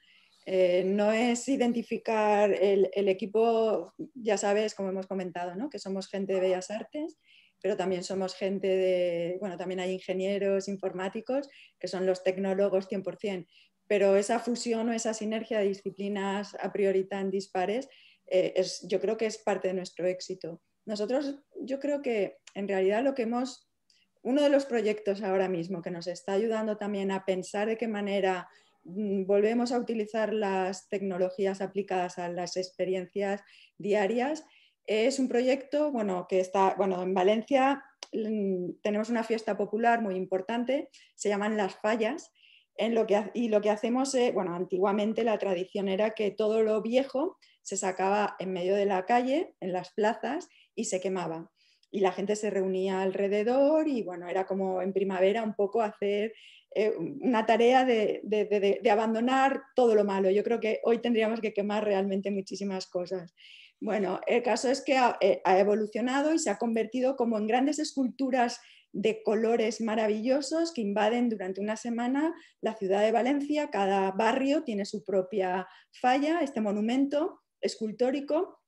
Eh, no es identificar el, el, equipo, ya sabes, como hemos comentado, ¿no? que somos gente de bellas artes pero también somos gente de, bueno, también hay ingenieros informáticos, que son los tecnólogos 100%, pero esa fusión o esa sinergia de disciplinas a priori tan dispares, eh, yo creo que es parte de nuestro éxito. Nosotros, yo creo que en realidad lo que hemos, uno de los proyectos ahora mismo que nos está ayudando también a pensar de qué manera mm, volvemos a utilizar las tecnologías aplicadas a las experiencias diarias es un proyecto bueno, que está bueno, en Valencia. Mm, tenemos una fiesta popular muy importante, se llaman Las Fallas, en lo que, y lo que hacemos es, eh, bueno, antiguamente la tradición era que todo lo viejo se sacaba en medio de la calle, en las plazas, y se quemaba. Y la gente se reunía alrededor y bueno, era como en primavera un poco hacer eh, una tarea de, de abandonar todo lo malo. Yo creo que hoy tendríamos que quemar realmente muchísimas cosas. Bueno, el caso es que eh, ha, evolucionado y se ha convertido como en grandes esculturas de colores maravillosos que invaden durante una semana la ciudad de Valencia. Cada barrio tiene su propia falla, este monumento escultórico.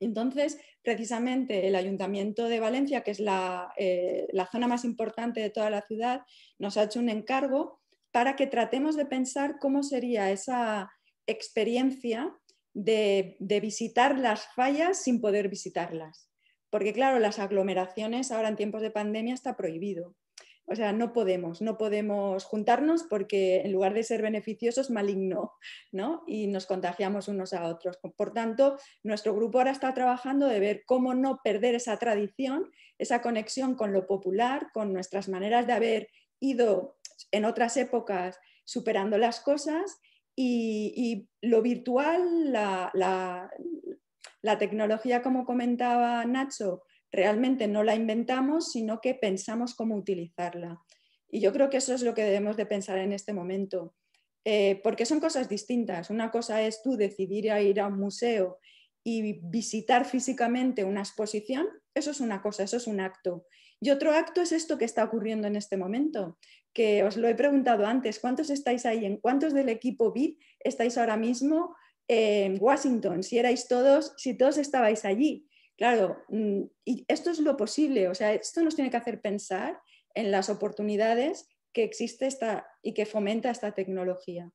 Entonces, precisamente el Ayuntamiento de Valencia, que es la eh, zona más importante de toda la ciudad, nos ha hecho un encargo para que tratemos de pensar cómo sería esa experiencia de, visitar las fallas sin poder visitarlas. Porque claro, las aglomeraciones ahora en tiempos de pandemia está prohibido. O sea, no podemos, no podemos juntarnos porque en lugar de ser beneficiosos, maligno, ¿no? Y nos contagiamos unos a otros. Por tanto, nuestro grupo ahora está trabajando de ver cómo no perder esa tradición, esa conexión con lo popular, con nuestras maneras de haber ido en otras épocas superando las cosas y, lo virtual, la, tecnología, como comentaba Nacho, realmente no la inventamos, sino que pensamos cómo utilizarla. Y yo creo que eso es lo que debemos de pensar en este momento, eh, porque son cosas distintas. Una cosa es tú decidir ir a un museo y visitar físicamente una exposición, eso es una cosa, eso es un acto. Y otro acto es esto que está ocurriendo en este momento, que os lo he preguntado antes, ¿cuántos estáis ahí? ¿En cuántos del equipo BID estáis ahora mismo en Washington? Si erais todos, si todos estabais allí. Claro, mm, y esto es lo posible, o sea, esto nos tiene que hacer pensar en las oportunidades que existe y que fomenta esta tecnología.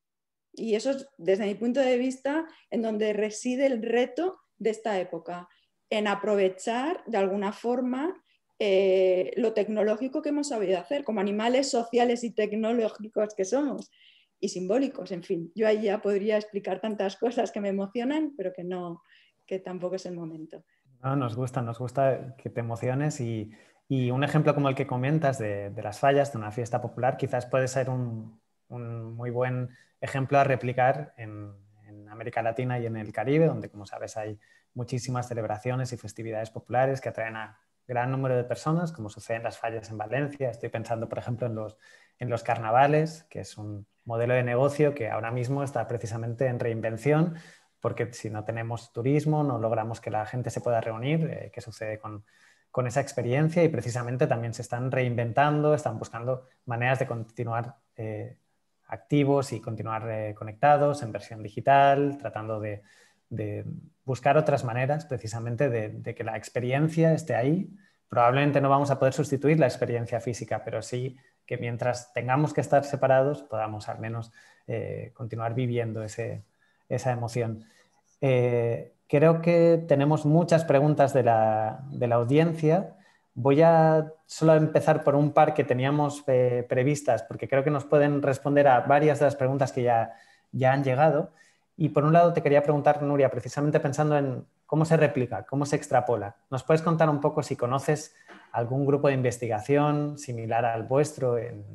Y eso es, desde mi punto de vista, en donde reside el reto de esta época, en aprovechar de alguna forma eh, lo tecnológico que hemos sabido hacer, como animales sociales y tecnológicos que somos, y simbólicos, en fin. Yo ahí ya podría explicar tantas cosas que me emocionan, pero que no, que tampoco es el momento. No, nos gusta, nos gusta que te emociones y, un ejemplo como el que comentas de, las fallas de una fiesta popular quizás puede ser un, muy buen ejemplo a replicar en América Latina y en el Caribe, donde como sabes hay muchísimas celebraciones y festividades populares que atraen a gran número de personas, como suceden en las fallas en Valencia. Estoy pensando, por ejemplo, en los, en los carnavales, que es un modelo de negocio que ahora mismo está precisamente en reinvención, porque si no tenemos turismo, no logramos que la gente se pueda reunir, eh, qué sucede con, esa experiencia y precisamente también se están reinventando, están buscando maneras de continuar eh, activos y continuar eh, conectados en versión digital, tratando de de buscar otras maneras precisamente de, que la experiencia esté ahí. Probablemente no vamos a poder sustituir la experiencia física, pero sí que mientras tengamos que estar separados podamos al menos eh, continuar viviendo esa emoción. Eh, creo que tenemos muchas preguntas de la, de la, audiencia. Voy a solo empezar por un par que teníamos eh, previstas, porque creo que nos pueden responder a varias de las preguntas que ya, ya han llegado. Y por un lado te quería preguntar, Nuria, precisamente pensando en cómo se replica, cómo se extrapola. ¿Nos puedes contar un poco si conoces algún grupo de investigación similar al vuestro en,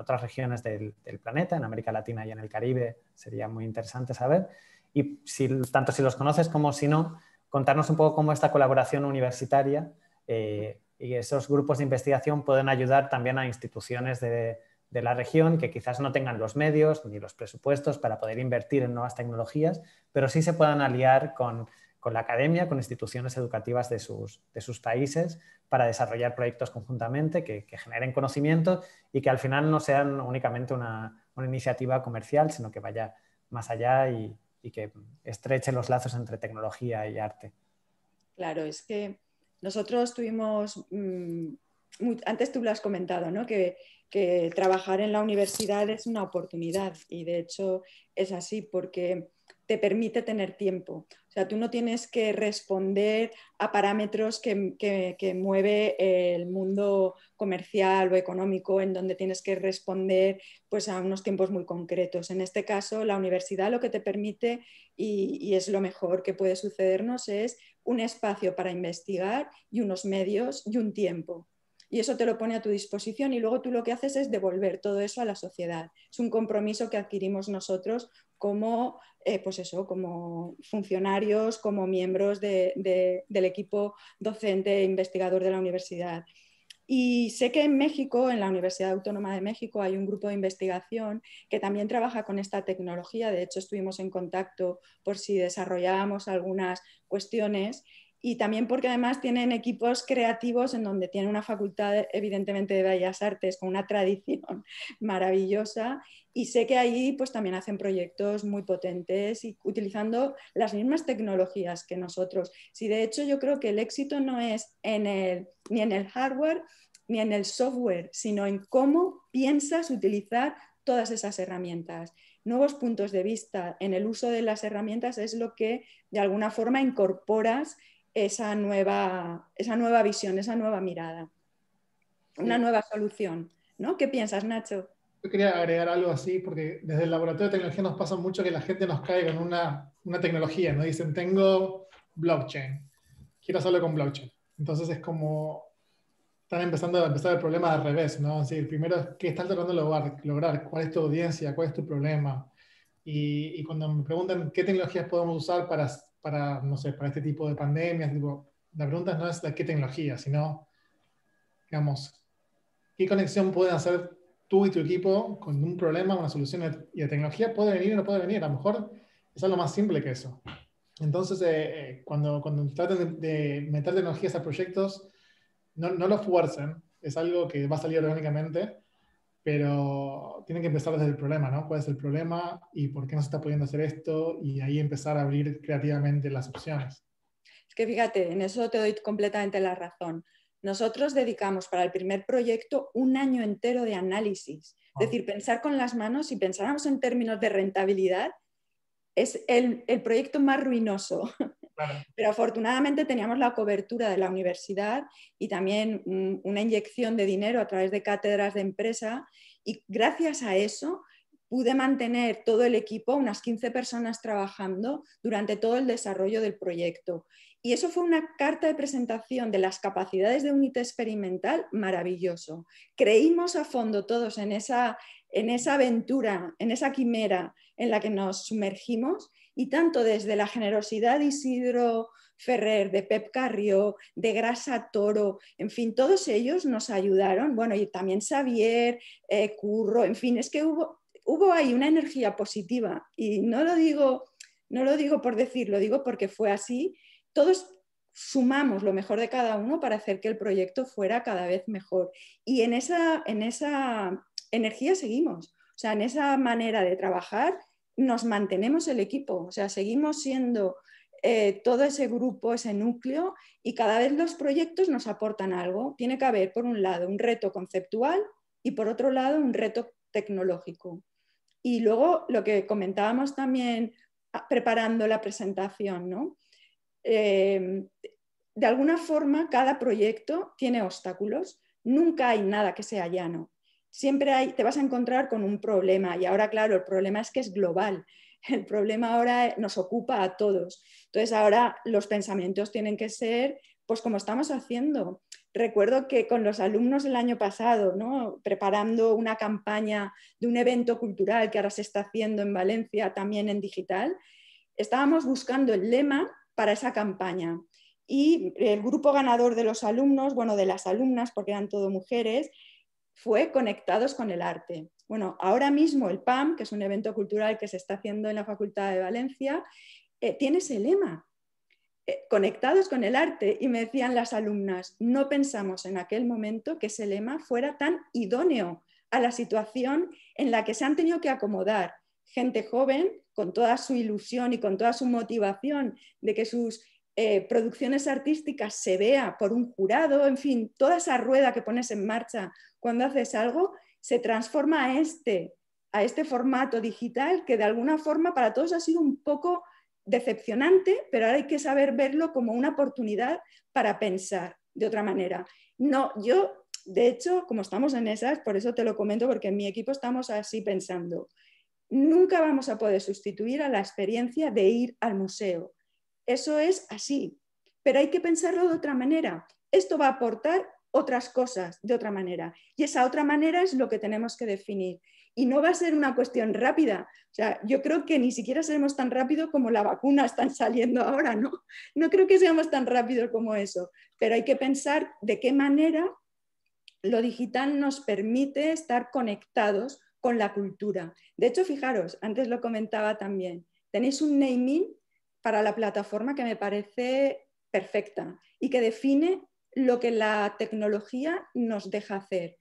otras regiones del, planeta, en América Latina y en el Caribe? Sería muy interesante saber. Y si, tanto si los conoces como si no, contarnos un poco cómo esta colaboración universitaria eh, y esos grupos de investigación pueden ayudar también a instituciones de de la región que quizás no tengan los medios ni los presupuestos para poder invertir en nuevas tecnologías, pero sí se puedan aliar con, la academia, con instituciones educativas de sus, de sus países para desarrollar proyectos conjuntamente que, generen conocimiento y que al final no sean únicamente una, iniciativa comercial, sino que vaya más allá y, que estreche los lazos entre tecnología y arte. Claro, es que nosotros tuvimos, mm, antes tú lo has comentado, ¿no? que que trabajar en la universidad es una oportunidad y de hecho es así porque te permite tener tiempo. O sea, tú no tienes que responder a parámetros que, mueve el mundo comercial o económico, en donde tienes que responder pues, a unos tiempos muy concretos. En este caso, la universidad lo que te permite, y es lo mejor que puede sucedernos, es un espacio para investigar y unos medios y un tiempo y eso te lo pone a tu disposición y luego tú lo que haces es devolver todo eso a la sociedad. Es un compromiso que adquirimos nosotros como, eh, pues eso, como funcionarios, como miembros del equipo docente e investigador de la universidad. Y sé que en México, en la Universidad Autónoma de México, hay un grupo de investigación que también trabaja con esta tecnología. De hecho, estuvimos en contacto por si desarrollábamos algunas cuestiones y también porque además tienen equipos creativos en donde tienen una facultad evidentemente de bellas artes con una tradición maravillosa y sé que ahí pues también hacen proyectos muy potentes y utilizando las mismas tecnologías que nosotros. Si de hecho yo creo que el éxito no es en ni en el hardware ni en el software, sino en cómo piensas utilizar todas esas herramientas nuevos puntos de vista en el uso de las herramientas es lo que de alguna forma incorporas esa nueva, esa nueva visión, esa nueva mirada, una nueva solución. ¿no? ¿Qué piensas, Nacho? Yo quería agregar algo así, porque desde el laboratorio de tecnología nos pasa mucho que la gente nos cae con una, una tecnología, no dicen, tengo blockchain, quiero hacerlo con blockchain. Entonces es como, están empezando a empezar el problema al revés, ¿no? Es decir, primero, ¿qué estás tratando de lograr? ¿Cuál es tu audiencia? ¿Cuál es tu problema? y, cuando me preguntan qué tecnologías podemos usar para para, no sé, para este tipo de pandemias. Tipo, la pregunta no es de qué tecnología, sino, digamos, qué conexión pueden hacer tú y tu equipo con un problema, una solución y la tecnología puede venir o no puede venir. A lo mejor es algo más simple que eso. Entonces, eh, eh, cuando, cuando traten de, meter tecnologías a proyectos, no, no lo fuercen, es algo que va a salir orgánicamente pero tienen que empezar desde el problema, ¿no? ¿Cuál es el problema y por qué no se está pudiendo hacer esto? Y ahí empezar a abrir creativamente las opciones. Es que fíjate, en eso te doy completamente la razón. Nosotros dedicamos para el primer proyecto un año entero de análisis. Es ah. decir, pensar con las manos, y pensáramos en términos de rentabilidad, es el, el proyecto más ruinoso Pero afortunadamente teníamos la cobertura de la universidad y también una inyección de dinero a través de cátedras de empresa y gracias a eso pude mantener todo el equipo, unas 15 personas trabajando durante todo el desarrollo del proyecto. Y eso fue una carta de presentación de las capacidades de un experimental maravilloso. Creímos a fondo todos en esa, en esa aventura, en esa quimera en la que nos sumergimos y tanto desde la generosidad de Isidro Ferrer, de Pep Carrió, de Grasa Toro, en fin, todos ellos nos ayudaron, bueno, y también Xavier, eh, Curro, en fin, es que hubo, hubo ahí una energía positiva y no lo digo, no lo digo por decir, lo digo porque fue así. Todos sumamos lo mejor de cada uno para hacer que el proyecto fuera cada vez mejor. Y en esa, en esa energía seguimos. O sea, en esa manera de trabajar nos mantenemos el equipo, o sea, seguimos siendo eh, todo ese grupo, ese núcleo, y cada vez los proyectos nos aportan algo. Tiene que haber, por un lado, un reto conceptual y, por otro lado, un reto tecnológico. Y luego lo que comentábamos también ah, preparando la presentación, ¿no? Em, de alguna forma, cada proyecto tiene obstáculos. Nunca hay nada que sea llano siempre hay, te vas a encontrar con un problema y ahora, claro, el problema es que es global. El problema ahora nos ocupa a todos. Entonces, ahora los pensamientos tienen que ser, pues como estamos haciendo. Recuerdo que con los alumnos el año pasado, ¿no? preparando una campaña de un evento cultural que ahora se está haciendo en Valencia, también en digital, estábamos buscando el lema para esa campaña. Y el grupo ganador de los alumnos, bueno, de las alumnas, porque eran todo mujeres, fue Conectados con el Arte. Bueno, ahora mismo el PAM, que es un evento cultural que se está haciendo en la Facultad de Valencia, eh, tiene ese lema, eh, Conectados con el Arte. Y me decían las alumnas, no pensamos en aquel momento que ese lema fuera tan idóneo a la situación en la que se han tenido que acomodar gente joven con toda su ilusión y con toda su motivación de que sus eh, producciones artísticas se vea por un jurado, en fin, toda esa rueda que pones en marcha cuando haces algo, se transforma a este, a este formato digital que de alguna forma para todos ha sido un poco decepcionante, pero ahora hay que saber verlo como una oportunidad para pensar de otra manera. No, yo, de hecho, como estamos en esas, por eso te lo comento, porque en mi equipo estamos así pensando. Nunca vamos a poder sustituir a la experiencia de ir al museo. Eso es así, pero hay que pensarlo de otra manera. Esto va a aportar otras cosas de otra manera. Y esa otra manera es lo que tenemos que definir. Y no va a ser una cuestión rápida. O sea, yo creo que ni siquiera seremos tan rápido como la vacuna están saliendo ahora, ¿no? No creo que seamos tan rápidos como eso. Pero hay que pensar de qué manera lo digital nos permite estar conectados con la cultura. De hecho, fijaros, antes lo comentaba también, tenéis un naming para la plataforma que me parece perfecta y que define lo que la tecnología nos deja hacer.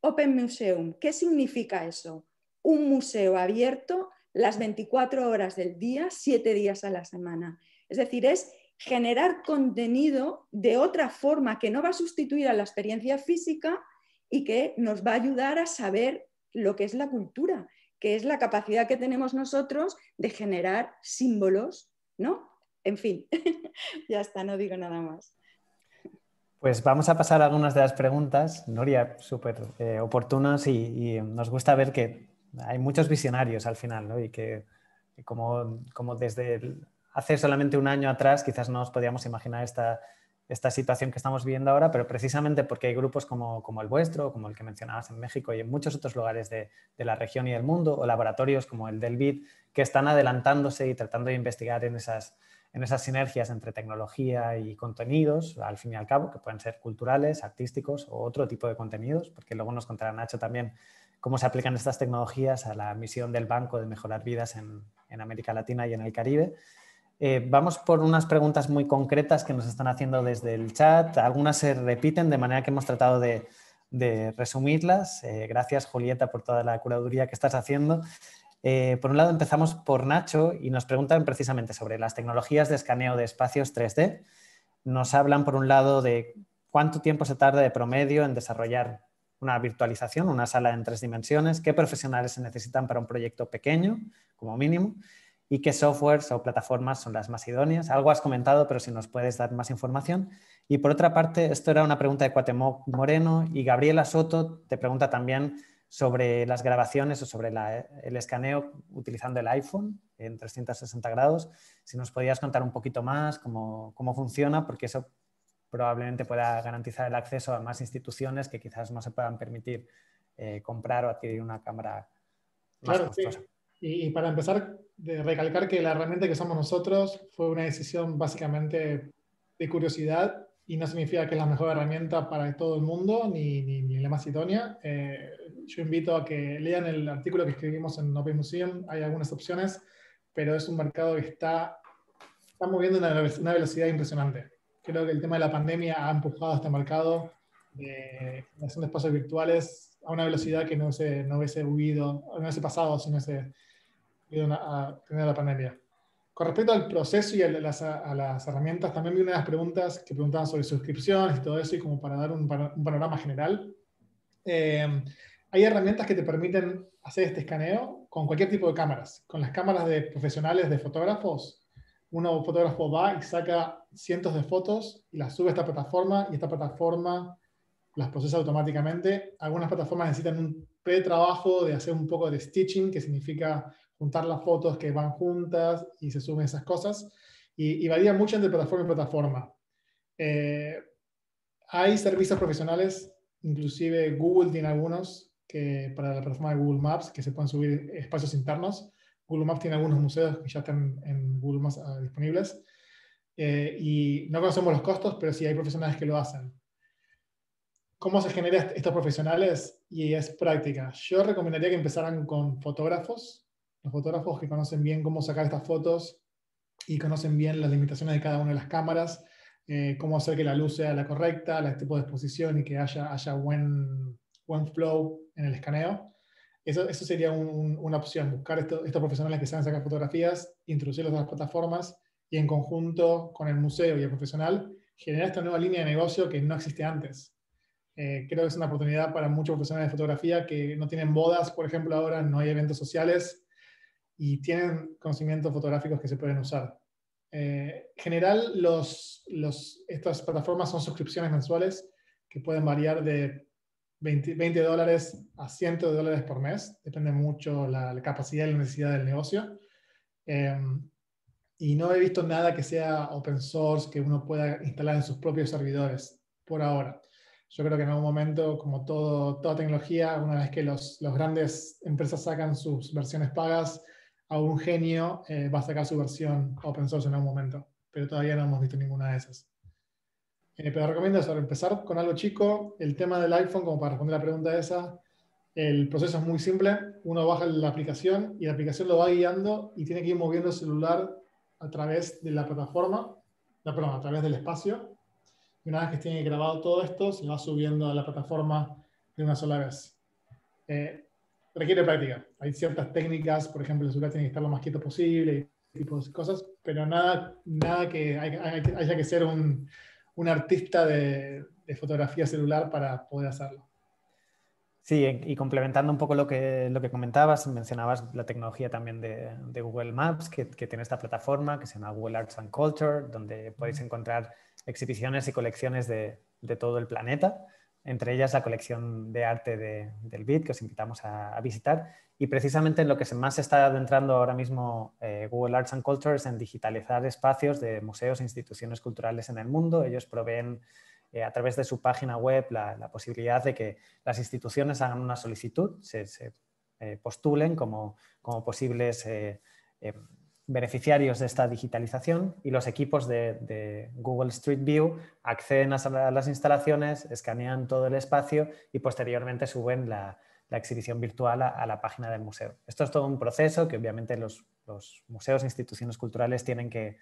Open Museum, ¿qué significa eso? Un museo abierto las 24 horas del día, 7 días a la semana. Es decir, es generar contenido de otra forma que no va a sustituir a la experiencia física y que nos va a ayudar a saber lo que es la cultura, que es la capacidad que tenemos nosotros de generar símbolos, ¿no? En fin, ya está, no digo nada más. Pues vamos a pasar algunas de las preguntas, Noria, súper eh, oportunas y, nos gusta ver que hay muchos visionarios al final, ¿no? Y que, como, desde hace solamente un año atrás quizás no nos podíamos imaginar esta, situación que estamos viendo ahora, pero precisamente porque hay grupos como, el vuestro, como el que mencionabas en México y en muchos otros lugares de, de la región y del mundo, o laboratorios como el del BID, que están adelantándose y tratando de investigar en esas en esas sinergias entre tecnología y contenidos, al fin y al cabo, que pueden ser culturales, artísticos o otro tipo de contenidos, porque luego nos contará Nacho también cómo se aplican estas tecnologías a la misión del banco de mejorar vidas en, América Latina y en el Caribe. Eh, vamos por unas preguntas muy concretas que nos están haciendo desde el chat. Algunas se repiten, de manera que hemos tratado de, resumirlas. Eh, gracias, Julieta, por toda la curaduría que estás haciendo. Eh, por un lado empezamos por Nacho y nos preguntan precisamente sobre las tecnologías de escaneo de espacios 3D. Nos hablan por un lado de cuánto tiempo se tarda de promedio en desarrollar una virtualización, una sala en tres dimensiones, qué profesionales se necesitan para un proyecto pequeño, como mínimo, y qué softwares o plataformas son las más idóneas. Algo has comentado, pero si nos puedes dar más información. Y por otra parte, esto era una pregunta de Cuatemoc Moreno y Gabriela Soto te pregunta también sobre las grabaciones o sobre el escaneo utilizando el iPhone en 360 grados. Si nos podías contar un poquito más cómo, funciona, porque eso probablemente pueda garantizar el acceso a más instituciones que quizás no se puedan permitir eh, comprar o adquirir una cámara costosa. Y, para empezar, de recalcar que la herramienta que somos nosotros fue una decisión básicamente de curiosidad y no significa que es la mejor herramienta para todo el mundo ni, ni, la más idónea. Eh, yo invito a que lean el artículo que escribimos en Open Museum, hay algunas opciones, pero es un mercado que está, está moviendo a una, velocidad impresionante. Creo que el tema de la pandemia ha empujado a este mercado de generación de espacios virtuales a una velocidad que no hubiese, no hubiese huido, no pasado si no hubiese a tener la pandemia. Con respecto al proceso y a las, a las, herramientas, también vi una de las preguntas que preguntaban sobre suscripciones y todo eso, y como para dar un, panorama general. Eh, hay herramientas que te permiten hacer este escaneo con cualquier tipo de cámaras. Con las cámaras de profesionales de fotógrafos, Un fotógrafo va y saca cientos de fotos y las sube a esta plataforma y esta plataforma las procesa automáticamente. Algunas plataformas necesitan un pretrabajo de hacer un poco de stitching, que significa juntar las fotos que van juntas y se suben esas cosas. Y, varía mucho entre plataforma y plataforma. Eh, hay servicios profesionales, inclusive Google tiene algunos que para la plataforma de Google Maps, que se pueden subir espacios internos. Google Maps tiene algunos museos que ya están en Google Maps ah, disponibles. Eh, y no conocemos los costos, pero sí hay profesionales que lo hacen. ¿Cómo se generan estos profesionales? Y es práctica. Yo recomendaría que empezaran con fotógrafos, los fotógrafos que conocen bien cómo sacar estas fotos y conocen bien las limitaciones de cada una de las cámaras, eh, cómo hacer que la luz sea la correcta, el tipo de exposición y que haya, haya buen flow en el escaneo. Eso, eso sería una opción, buscar esto, estos profesionales que saben sacar fotografías, introducirlos a las plataformas y en conjunto con el museo y el profesional generar esta nueva línea de negocio que no existe antes. Eh, creo que es una oportunidad para muchos profesionales de fotografía que no tienen bodas, por ejemplo, ahora no hay eventos sociales y tienen conocimientos fotográficos que se pueden usar. en eh, general, los, los, estas plataformas son suscripciones mensuales que pueden variar de 20, dólares a 100 dólares por mes, depende mucho la, la capacidad y la necesidad del negocio. Em, y no he visto nada que sea open source que uno pueda instalar en sus propios servidores por ahora. Yo creo que en algún momento, como toda tecnología, una vez que las los grandes empresas sacan sus versiones pagas, algún genio eh, va a sacar su versión open source en algún momento, pero todavía no hemos visto ninguna de esas. Eh, pero recomiendo empezar con algo chico. El tema del iPhone, como para responder la pregunta esa, el proceso es muy simple. Uno baja la aplicación y la aplicación lo va guiando y tiene que ir moviendo el celular a través de la plataforma, la perdón, a través del espacio. Y una vez que tiene grabado todo esto, se va subiendo a la plataforma de una sola vez. Eh, requiere práctica. Hay ciertas técnicas, por ejemplo, el celular tiene que estar lo más quieto posible y tipos de cosas, pero nada, nada que haya que ser un un artista de, fotografía celular para poder hacerlo. Sí, y complementando un poco lo que, comentabas, mencionabas la tecnología también de, Google Maps, que, tiene esta plataforma que se llama Google Arts and Culture, donde podéis encontrar exhibiciones y colecciones de, de todo el planeta entre ellas la colección de arte del BID, que os invitamos a, visitar. Y precisamente en lo que más se está adentrando ahora mismo eh, Google Arts and Culture es en digitalizar espacios de museos e instituciones culturales en el mundo. Ellos proveen eh, a través de su página web la, posibilidad de que las instituciones hagan una solicitud, se, eh, postulen como, como posibles em, beneficiarios de esta digitalización y los equipos de, Google Street View acceden a las instalaciones, escanean todo el espacio y posteriormente suben la, exhibición virtual a, la página del museo. Esto es todo un proceso que obviamente los, museos e instituciones culturales tienen que,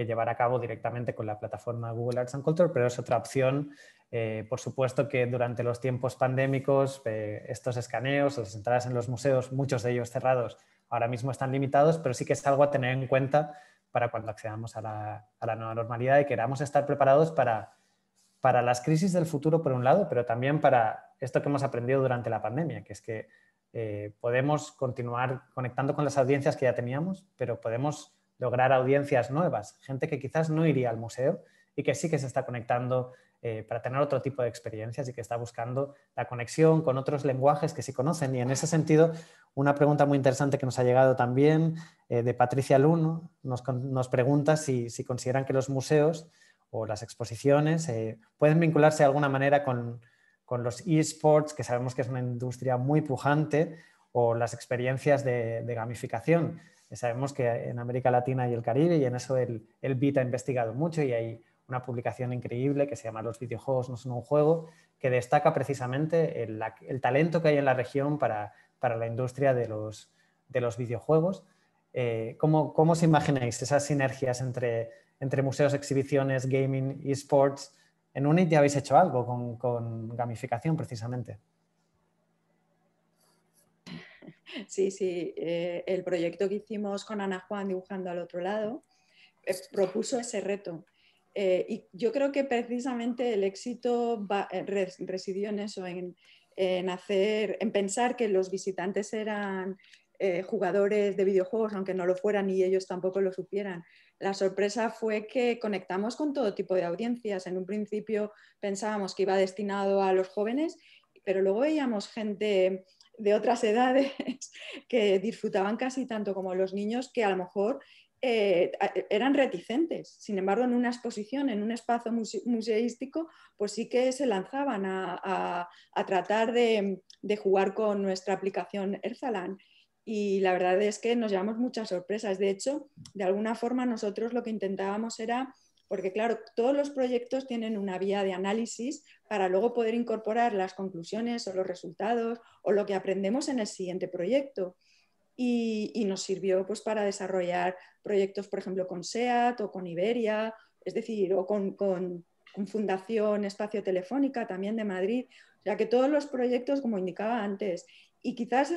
llevar a cabo directamente con la plataforma Google Arts and Culture, pero es otra opción. Eh, por supuesto que durante los tiempos pandémicos eh, estos escaneos, las entradas en los museos, muchos de ellos cerrados, ahora mismo están limitados, pero sí que es algo a tener en cuenta para cuando accedamos a la, nueva normalidad y queramos estar preparados para, las crisis del futuro, por un lado, pero también para esto que hemos aprendido durante la pandemia, que es que eh, podemos continuar conectando con las audiencias que ya teníamos, pero podemos lograr audiencias nuevas, gente que quizás no iría al museo y que sí que se está conectando eh, para tener otro tipo de experiencias y que está buscando la conexión con otros lenguajes que sí conocen. Y en ese sentido, una pregunta muy interesante que nos ha llegado también eh, de Patricia Luno nos, pregunta si, consideran que los museos o las exposiciones eh, pueden vincularse de alguna manera con, con los esports, que sabemos que es una industria muy pujante, o las experiencias de, gamificación. Sabemos que en América Latina y el Caribe, y en eso el, el BIT ha investigado mucho y hay una publicación increíble que se llama Los videojuegos no son un juego, que destaca precisamente el, talento que hay en la región para, la industria de los, videojuegos. Eh, ¿cómo, ¿cómo, os imagináis esas sinergias entre, museos, exhibiciones, gaming, esports? En Unity habéis hecho algo con, gamificación precisamente. Sí, sí. Eh, el proyecto que hicimos con Ana Juan dibujando al otro lado eh, propuso ese reto eh, y yo creo que precisamente el éxito eh, residió en eso, en, en pensar que los visitantes eran eh, jugadores de videojuegos, aunque no lo fueran y ellos tampoco lo supieran. La sorpresa fue que conectamos con todo tipo de audiencias. En un principio pensábamos que iba destinado a los jóvenes, pero luego veíamos gente de otras edades que disfrutaban casi tanto como los niños, que a lo mejor eh, e, eran reticentes. Sin embargo, en una exposición, en un espacio museístico, pues sí que se lanzaban a, tratar de, jugar con nuestra aplicación Erzalan. Y la verdad es que nos llevamos muchas sorpresas. De hecho, de alguna forma nosotros lo que intentábamos era, porque claro, todos los proyectos tienen una vía de análisis para luego poder incorporar las conclusiones o los resultados o lo que aprendemos en el siguiente proyecto. Y, y, nos sirvió pues para desarrollar proyectos, por ejemplo, con SEAT o con Iberia, es decir, o con, Fundación Espacio Telefónica también de Madrid. O sea que todos los proyectos, como indicaba antes, y quizás,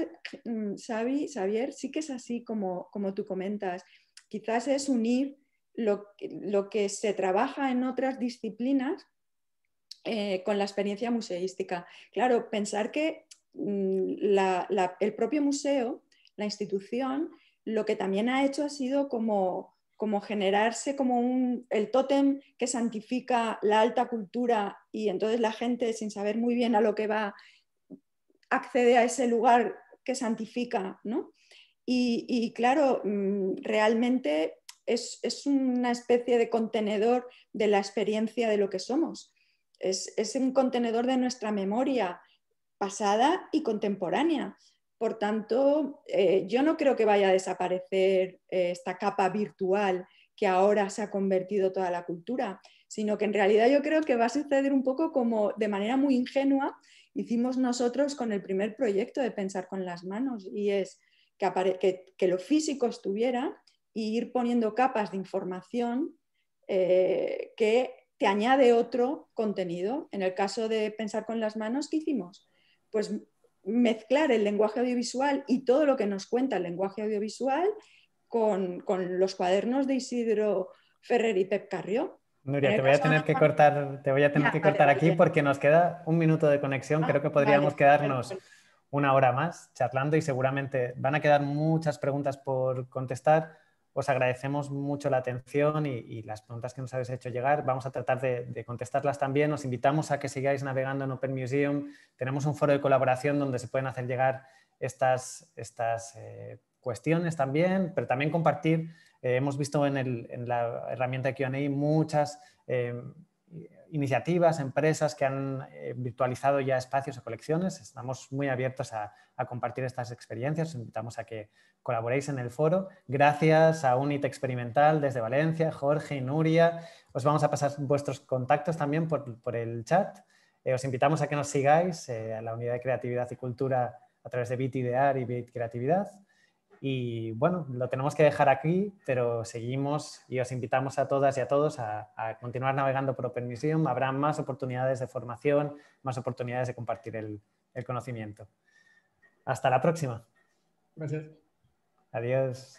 mm, Xavier, sí que es así como, tú comentas, quizás es unir lo, lo que se trabaja en otras disciplinas eh, con la experiencia museística. Claro, pensar que mm, el propio museo, la institución, lo que también ha hecho ha sido como, generarse como el tótem que santifica la alta cultura y entonces la gente sin saber muy bien a lo que va accede a ese lugar que santifica, Y, claro, mm, realmente es, una especie de contenedor de la experiencia de lo que somos. es un contenedor de nuestra memoria pasada y contemporánea. Por tanto, eh, yo no creo que vaya a desaparecer eh, esta capa virtual que ahora se ha convertido toda la cultura, sino que en realidad yo creo que va a suceder un poco como de manera muy ingenua hicimos nosotros con el primer proyecto de Pensar con las manos, y es que, lo físico estuviera y ir poniendo capas de información eh, que te añade otro contenido. En el caso de Pensar con las manos, ¿qué hicimos? Pues mezclar el lenguaje audiovisual y todo lo que nos cuenta el lenguaje audiovisual con, los cuadernos de Isidro Ferrer y Pep Carrió. Nuria, te voy, a tener que cortar, te voy a tener que cortar aquí porque nos queda un minuto de conexión. Ah, Creo que podríamos quedarnos una hora más charlando y seguramente van a quedar muchas preguntas por contestar. Os agradecemos mucho la atención y, las preguntas que nos habéis hecho llegar. Vamos a tratar de, contestarlas también. Os invitamos a que sigáis navegando en Open Museum. Tenemos un foro de colaboración donde se pueden hacer llegar estas, estas eh, cuestiones también, pero también compartir. Eh, hemos visto en, la herramienta QA muchas eh, iniciativas, empresas que han eh, virtualizado ya espacios o colecciones. Estamos muy abiertos a, compartir estas experiencias. Os invitamos a que colaboréis en el foro. Gracias a UNIT Experimental desde Valencia, Jorge y Nuria. Os vamos a pasar vuestros contactos también por, el chat. Eh, os invitamos a que nos sigáis eh, a la Unidad de Creatividad y Cultura a través de BIT Idear y BIT Creatividad. Y bueno, lo tenemos que dejar aquí, pero seguimos y os invitamos a todas y a todos a, continuar navegando por Open Museum. Habrá más oportunidades de formación, más oportunidades de compartir el conocimiento. Hasta la próxima. Gracias. Adiós.